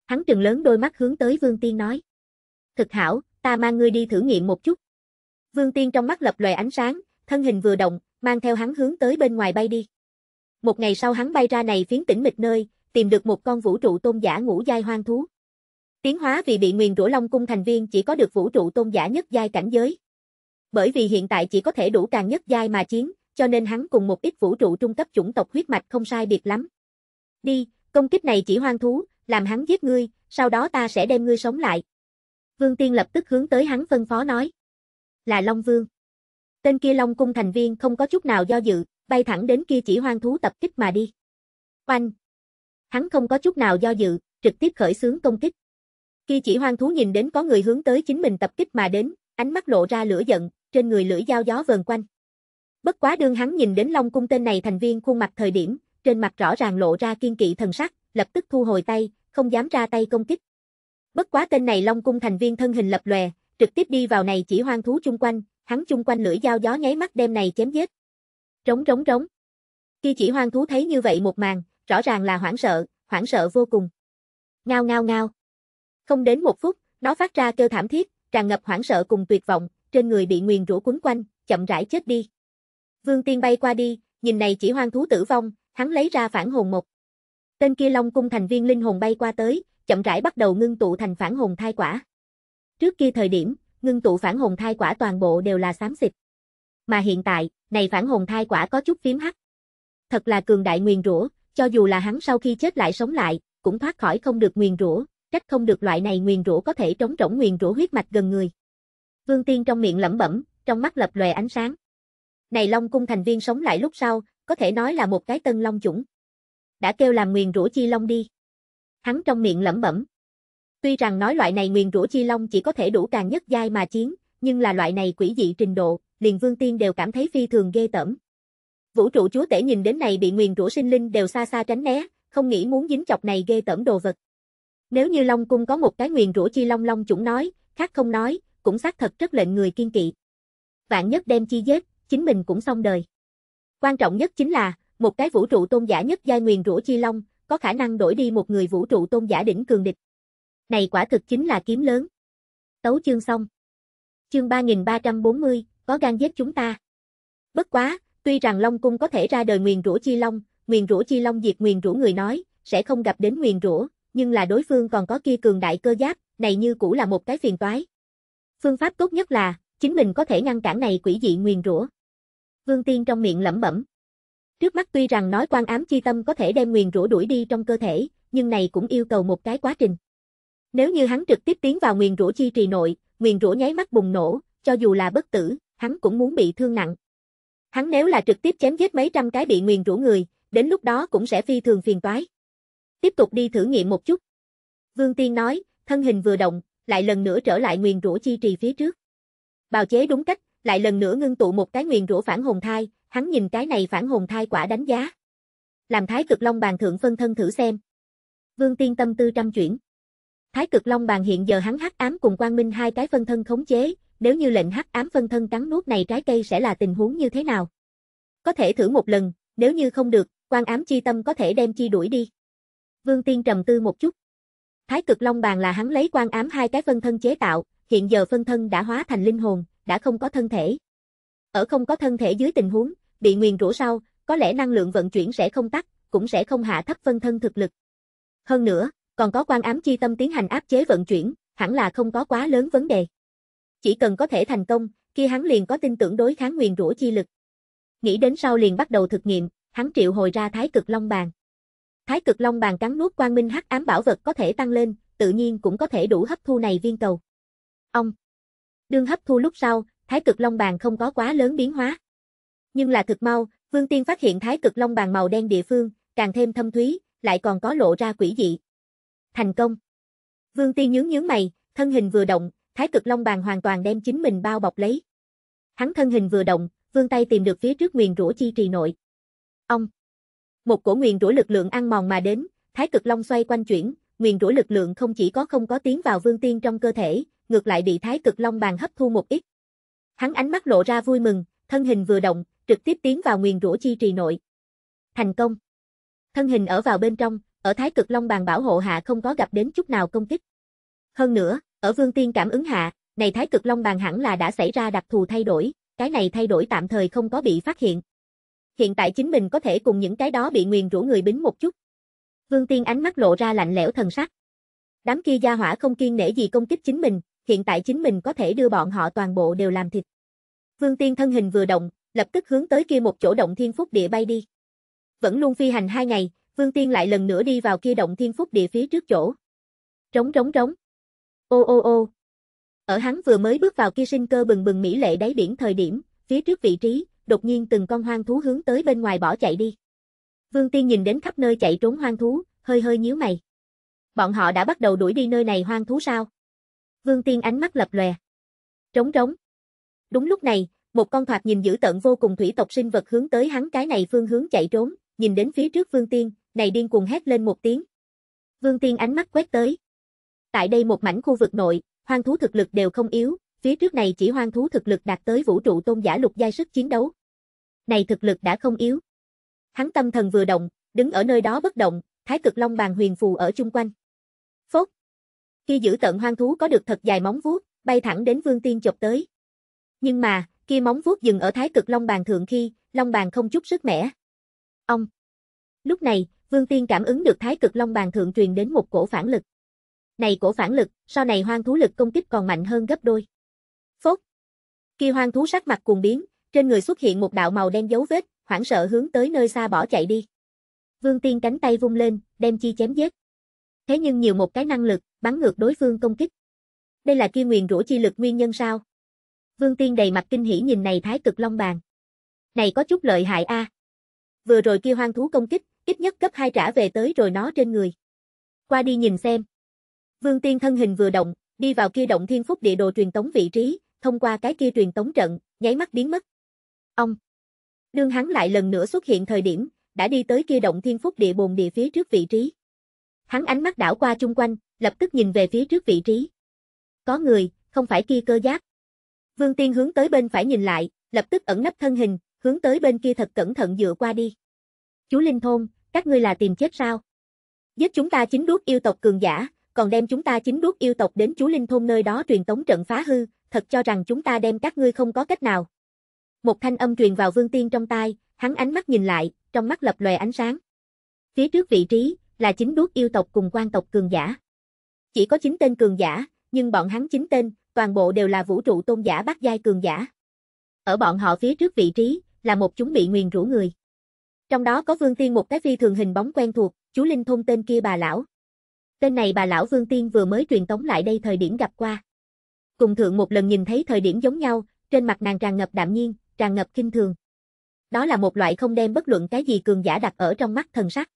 Hắn trừng lớn đôi mắt hướng tới Vương Tiên nói. Thực hảo, ta mang ngươi đi thử nghiệm một chút. Vương Tiên trong mắt lập lòe ánh sáng, thân hình vừa động, mang theo hắn hướng tới bên ngoài bay đi. Một ngày sau hắn bay ra này phiến tỉnh mịch nơi, tìm được một con vũ trụ tôn giả ngũ giai hoang thú. Tiến hóa vì bị nguyền rủa long cung thành viên chỉ có được vũ trụ tôn giả nhất giai cảnh giới. Bởi vì hiện tại chỉ có thể đủ càng nhất giai mà chiến, cho nên hắn cùng một ít vũ trụ trung cấp chủng tộc huyết mạch không sai biệt lắm. Đi, công kích này chỉ hoang thú, làm hắn giết ngươi, sau đó ta sẽ đem ngươi sống lại. Vương Tiên lập tức hướng tới hắn phân phó nói. Là Long Vương. Tên kia Long Cung thành viên không có chút nào do dự, bay thẳng đến kia chỉ hoang thú tập kích mà đi. Oanh! Hắn không có chút nào do dự, trực tiếp khởi xướng công kích. Kia chỉ hoang thú nhìn đến có người hướng tới chính mình tập kích mà đến, ánh mắt lộ ra lửa giận, trên người lưỡi dao gió vờn quanh. Bất quá đương hắn nhìn đến Long Cung tên này thành viên khuôn mặt thời điểm, trên mặt rõ ràng lộ ra kiên kỵ thần sắc, lập tức thu hồi tay, không dám ra tay công kích. Bất quá tên này Long cung thành viên thân hình lập lòe, trực tiếp đi vào này chỉ hoang thú chung quanh, hắn chung quanh lưỡi dao gió nháy mắt đem này chém giết. Rống rống rống. Khi chỉ hoang thú thấy như vậy một màn, rõ ràng là hoảng sợ, hoảng sợ vô cùng. Ngao ngao ngao. Không đến một phút, nó phát ra kêu thảm thiết, tràn ngập hoảng sợ cùng tuyệt vọng, trên người bị nguyền rủa quấn quanh, chậm rãi chết đi. Vương Tiên bay qua đi, nhìn này chỉ hoang thú tử vong, hắn lấy ra phản hồn một. Tên kia Long cung thành viên linh hồn bay qua tới, chậm rãi bắt đầu ngưng tụ thành phản hồn thai quả. Trước kia thời điểm, ngưng tụ phản hồn thai quả toàn bộ đều là xám xịt. Mà hiện tại, này phản hồn thai quả có chút phím hắc. Thật là cường đại nguyền rủa, cho dù là hắn sau khi chết lại sống lại, cũng thoát khỏi không được nguyền rủa, trách không được loại này nguyền rủa có thể trống rỗng nguyền rủa huyết mạch gần người. Vương Tiên trong miệng lẩm bẩm, trong mắt lập lòe ánh sáng. Này Long cung thành viên sống lại lúc sau, có thể nói là một cái tân long chủng. Đã kêu làm nguyền rủa chi long đi hắn trong miệng lẩm bẩm. Tuy rằng nói loại này nguyền rủa chi long chỉ có thể đủ càng nhất giai mà chiến, nhưng là loại này quỷ dị trình độ, liền vương tiên đều cảm thấy phi thường ghê tởm. Vũ trụ chúa tể nhìn đến này bị nguyền rủa sinh linh đều xa xa tránh né, không nghĩ muốn dính chọc này ghê tởm đồ vật. Nếu như Long cung có một cái nguyền rủa chi long long chủng nói, khác không nói, cũng xác thật rất lệnh người kiên kỵ. Vạn nhất đem chi giết, chính mình cũng xong đời. Quan trọng nhất chính là, một cái vũ trụ tôn giả nhất giai nguyền rủa chi long, có khả năng đổi đi một người vũ trụ tôn giả đỉnh cường địch. Này quả thực chính là kiếm lớn. Tấu chương xong. Chương 3340, có gan giết chúng ta. Bất quá, tuy rằng Long Cung có thể ra đời nguyền rũ chi Long, nguyền rũ chi Long diệt nguyền rũ người nói, sẽ không gặp đến nguyền rũ nhưng là đối phương còn có kia cường đại cơ giáp, này như cũng là một cái phiền toái. Phương pháp tốt nhất là, chính mình có thể ngăn cản này quỷ dị nguyền rũ Vương Tiên trong miệng lẩm bẩm. Trước mắt tuy rằng nói quan ám chi tâm có thể đem nguyền rũ đuổi đi trong cơ thể, nhưng này cũng yêu cầu một cái quá trình. Nếu như hắn trực tiếp tiến vào nguyền rũ chi trì nội, nguyền rũ nháy mắt bùng nổ, cho dù là bất tử, hắn cũng muốn bị thương nặng. Hắn nếu là trực tiếp chém giết mấy trăm cái bị nguyền rũ người, đến lúc đó cũng sẽ phi thường phiền toái. Tiếp tục đi thử nghiệm một chút. Vương Tiên nói, thân hình vừa động, lại lần nữa trở lại nguyền rũ chi trì phía trước. Bào chế đúng cách, lại lần nữa ngưng tụ một cái nguyền rũ phản hồn thai, hắn nhìn cái này phản hồn thai quả đánh giá. Làm thái cực long bàn thượng phân thân thử xem. Vương tiên tâm tư trăm chuyển. Thái cực long bàn hiện giờ hắn hắc ám cùng quang minh hai cái phân thân khống chế, nếu như lệnh hắc ám phân thân cắn nuốt này trái cây sẽ là tình huống như thế nào? Có thể thử một lần, nếu như không được, quan ám chi tâm có thể đem chi đuổi đi. Vương Tiên trầm tư một chút. Thái cực long bàn là hắn lấy quan ám hai cái phân thân chế tạo, hiện giờ phân thân đã hóa thành linh hồn, đã không có thân thể. Ở không có thân thể dưới tình huống, bị nguyền rủa sau, có lẽ năng lượng vận chuyển sẽ không tắt, cũng sẽ không hạ thấp phân thân thực lực. Hơn nữa, còn có quan ám chi tâm tiến hành áp chế vận chuyển, hẳn là không có quá lớn vấn đề. Chỉ cần có thể thành công, kia hắn liền có tin tưởng đối kháng nguyền rủa chi lực. Nghĩ đến sau liền bắt đầu thực nghiệm, hắn triệu hồi ra Thái Cực Long Bàn. Thái Cực Long Bàn cắn nuốt quang minh hắc ám bảo vật có thể tăng lên, tự nhiên cũng có thể đủ hấp thu này viên cầu. Ông. Đương hấp thu lúc sau, Thái Cực Long Bàn không có quá lớn biến hóa nhưng là thực mau, Vương Tiên phát hiện thái cực long bàn màu đen địa phương, càng thêm thâm thúy, lại còn có lộ ra quỷ dị. Thành công. Vương Tiên nhướng nhướng mày, thân hình vừa động, thái cực long bàn hoàn toàn đem chính mình bao bọc lấy. Hắn thân hình vừa động, vương tay tìm được phía trước nguyền rủa chi trì nội. Ông. Một cổ nguyền rủa lực lượng ăn mòn mà đến, thái cực long xoay quanh chuyển, nguyền rủa lực lượng không chỉ có không có tiến vào vương tiên trong cơ thể, ngược lại bị thái cực long bàn hấp thu một ít. Hắn ánh mắt lộ ra vui mừng, thân hình vừa động, trực tiếp tiến vào nguyền rủa chi trì nội. Thành công. Thân hình ở vào bên trong, ở Thái Cực Long bàn bảo hộ hạ không có gặp đến chút nào công kích. Hơn nữa, ở Vương Tiên cảm ứng hạ, này Thái Cực Long bàn hẳn là đã xảy ra đặc thù thay đổi, cái này thay đổi tạm thời không có bị phát hiện. Hiện tại chính mình có thể cùng những cái đó bị nguyền rủa người bính một chút. Vương Tiên ánh mắt lộ ra lạnh lẽo thần sắc. Đám kia gia hỏa không kiên nể gì công kích chính mình, hiện tại chính mình có thể đưa bọn họ toàn bộ đều làm thịt. Vương Tiên thân hình vừa động, lập tức hướng tới kia một chỗ động thiên phúc địa bay đi. Vẫn luôn phi hành hai ngày, Vương Tiên lại lần nữa đi vào kia động thiên phúc địa phía trước chỗ. trống trống trống, Ô ô ô. Ở hắn vừa mới bước vào kia sinh cơ bừng bừng mỹ lệ đáy biển thời điểm, phía trước vị trí, đột nhiên từng con hoang thú hướng tới bên ngoài bỏ chạy đi. Vương Tiên nhìn đến khắp nơi chạy trốn hoang thú, hơi hơi nhíu mày. Bọn họ đã bắt đầu đuổi đi nơi này hoang thú sao? Vương Tiên ánh mắt lập lòe. Trống trống. Đúng lúc này, một con thoạt nhìn dữ tận vô cùng thủy tộc sinh vật hướng tới hắn cái này phương hướng chạy trốn, nhìn đến phía trước Vương Tiên, này điên cuồng hét lên một tiếng. Vương Tiên ánh mắt quét tới. Tại đây một mảnh khu vực nội, hoang thú thực lực đều không yếu, phía trước này chỉ hoang thú thực lực đạt tới vũ trụ tôn giả lục giai sức chiến đấu. Này thực lực đã không yếu. Hắn tâm thần vừa động, đứng ở nơi đó bất động, thái cực long bàn huyền phù ở chung quanh. Phốt. Khi giữ tận hoang thú có được thật dài móng vuốt, bay thẳng đến Vương Tiên chộp tới. Nhưng mà, kia móng vuốt dừng ở thái cực long bàn thượng khi, long bàn không chút sức mẻ. Ông! Lúc này, Vương Tiên cảm ứng được thái cực long bàn thượng truyền đến một cổ phản lực. Này cổ phản lực, sau này hoang thú lực công kích còn mạnh hơn gấp đôi. Phốt! Kia hoang thú sắc mặt cuồng biến, trên người xuất hiện một đạo màu đen dấu vết, hoảng sợ hướng tới nơi xa bỏ chạy đi. Vương Tiên cánh tay vung lên, đem chi chém giết. Thế nhưng nhiều một cái năng lực, bắn ngược đối phương công kích. Đây là kia nguyền rũ chi lực nguyên nhân sao? Vương Tiên đầy mặt kinh hỉ nhìn này thái cực long bàn. Này có chút lợi hại a. À. Vừa rồi kia hoang thú công kích, ít nhất cấp 2 trả về tới rồi nó trên người. Qua đi nhìn xem. Vương Tiên thân hình vừa động, đi vào kia động thiên phúc địa đồ truyền tống vị trí, thông qua cái kia truyền tống trận, nháy mắt biến mất. Ông. Đương hắn lại lần nữa xuất hiện thời điểm, đã đi tới kia động thiên phúc địa bồn địa phía trước vị trí. Hắn ánh mắt đảo qua chung quanh, lập tức nhìn về phía trước vị trí. Có người, không phải kia cơ giác. Vương Tiên hướng tới bên phải nhìn lại, lập tức ẩn nấp thân hình, hướng tới bên kia thật cẩn thận dựa qua đi. Chú Linh Thôn, các ngươi là tìm chết sao? Giết chúng ta chính đuốc yêu tộc cường giả, còn đem chúng ta chính đuốc yêu tộc đến chú Linh Thôn nơi đó truyền tống trận phá hư, thật cho rằng chúng ta đem các ngươi không có cách nào. Một thanh âm truyền vào Vương Tiên trong tai, hắn ánh mắt nhìn lại, trong mắt lập lòe ánh sáng. Phía trước vị trí, là chính đuốc yêu tộc cùng quan tộc cường giả. Chỉ có chính tên cường giả, nhưng bọn hắn chính tên, toàn bộ đều là vũ trụ tôn giả bát giai cường giả. Ở bọn họ phía trước vị trí, là một chúng bị nguyền rủa người. Trong đó có Vương Tiên một cái phi thường hình bóng quen thuộc, chú Linh thông tên kia bà lão. Tên này bà lão Vương Tiên vừa mới truyền tống lại đây thời điểm gặp qua. Cùng thượng một lần nhìn thấy thời điểm giống nhau, trên mặt nàng tràn ngập đạm nhiên, tràn ngập kinh thường. Đó là một loại không đem bất luận cái gì cường giả đặt ở trong mắt thần sắc.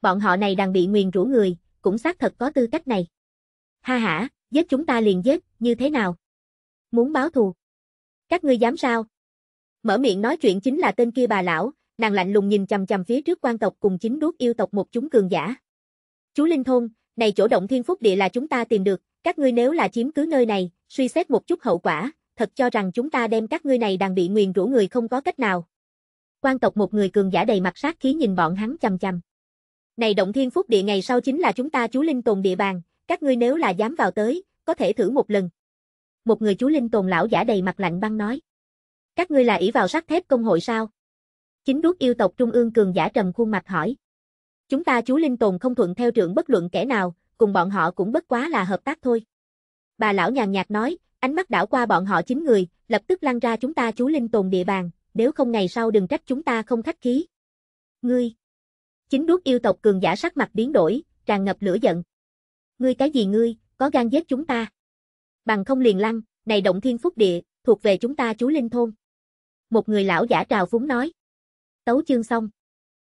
Bọn họ này đang bị nguyền rủa người, cũng xác thật có tư cách này. Ha ha, giết chúng ta liền giết, như thế nào? Muốn báo thù? Các ngươi dám sao? Mở miệng nói chuyện chính là tên kia bà lão, nàng lạnh lùng nhìn chằm chằm phía trước quan tộc cùng chính đuốc yêu tộc một chúng cường giả. Chú Linh Thôn, này chỗ động thiên phúc địa là chúng ta tìm được, các ngươi nếu là chiếm cứ nơi này, suy xét một chút hậu quả, thật cho rằng chúng ta đem các ngươi này đang bị nguyền rủa người không có cách nào. Quan tộc một người cường giả đầy mặt sát khí nhìn bọn hắn chằm chằm. Này động thiên phúc địa ngày sau chính là chúng ta chú linh tồn địa bàn, các ngươi nếu là dám vào tới, có thể thử một lần. Một người chú linh tồn lão giả đầy mặt lạnh băng nói. Các ngươi là ỷ vào sắt thép công hội sao? Chính đuốc yêu tộc trung ương cường giả trầm khuôn mặt hỏi. Chúng ta chú linh tồn không thuận theo trưởng bất luận kẻ nào, cùng bọn họ cũng bất quá là hợp tác thôi. Bà lão nhàn nhạt nói, ánh mắt đảo qua bọn họ chín người, lập tức lăn ra chúng ta chú linh tồn địa bàn, nếu không ngày sau đừng trách chúng ta không khách khí. Ngươi! Chính đuốc yêu tộc cường giả sắc mặt biến đổi, tràn ngập lửa giận. Ngươi cái gì ngươi, có gan giết chúng ta. Bằng không liền lăng, này động thiên phúc địa, thuộc về chúng ta chú Linh Thôn. Một người lão giả trào phúng nói. Tấu chương xong.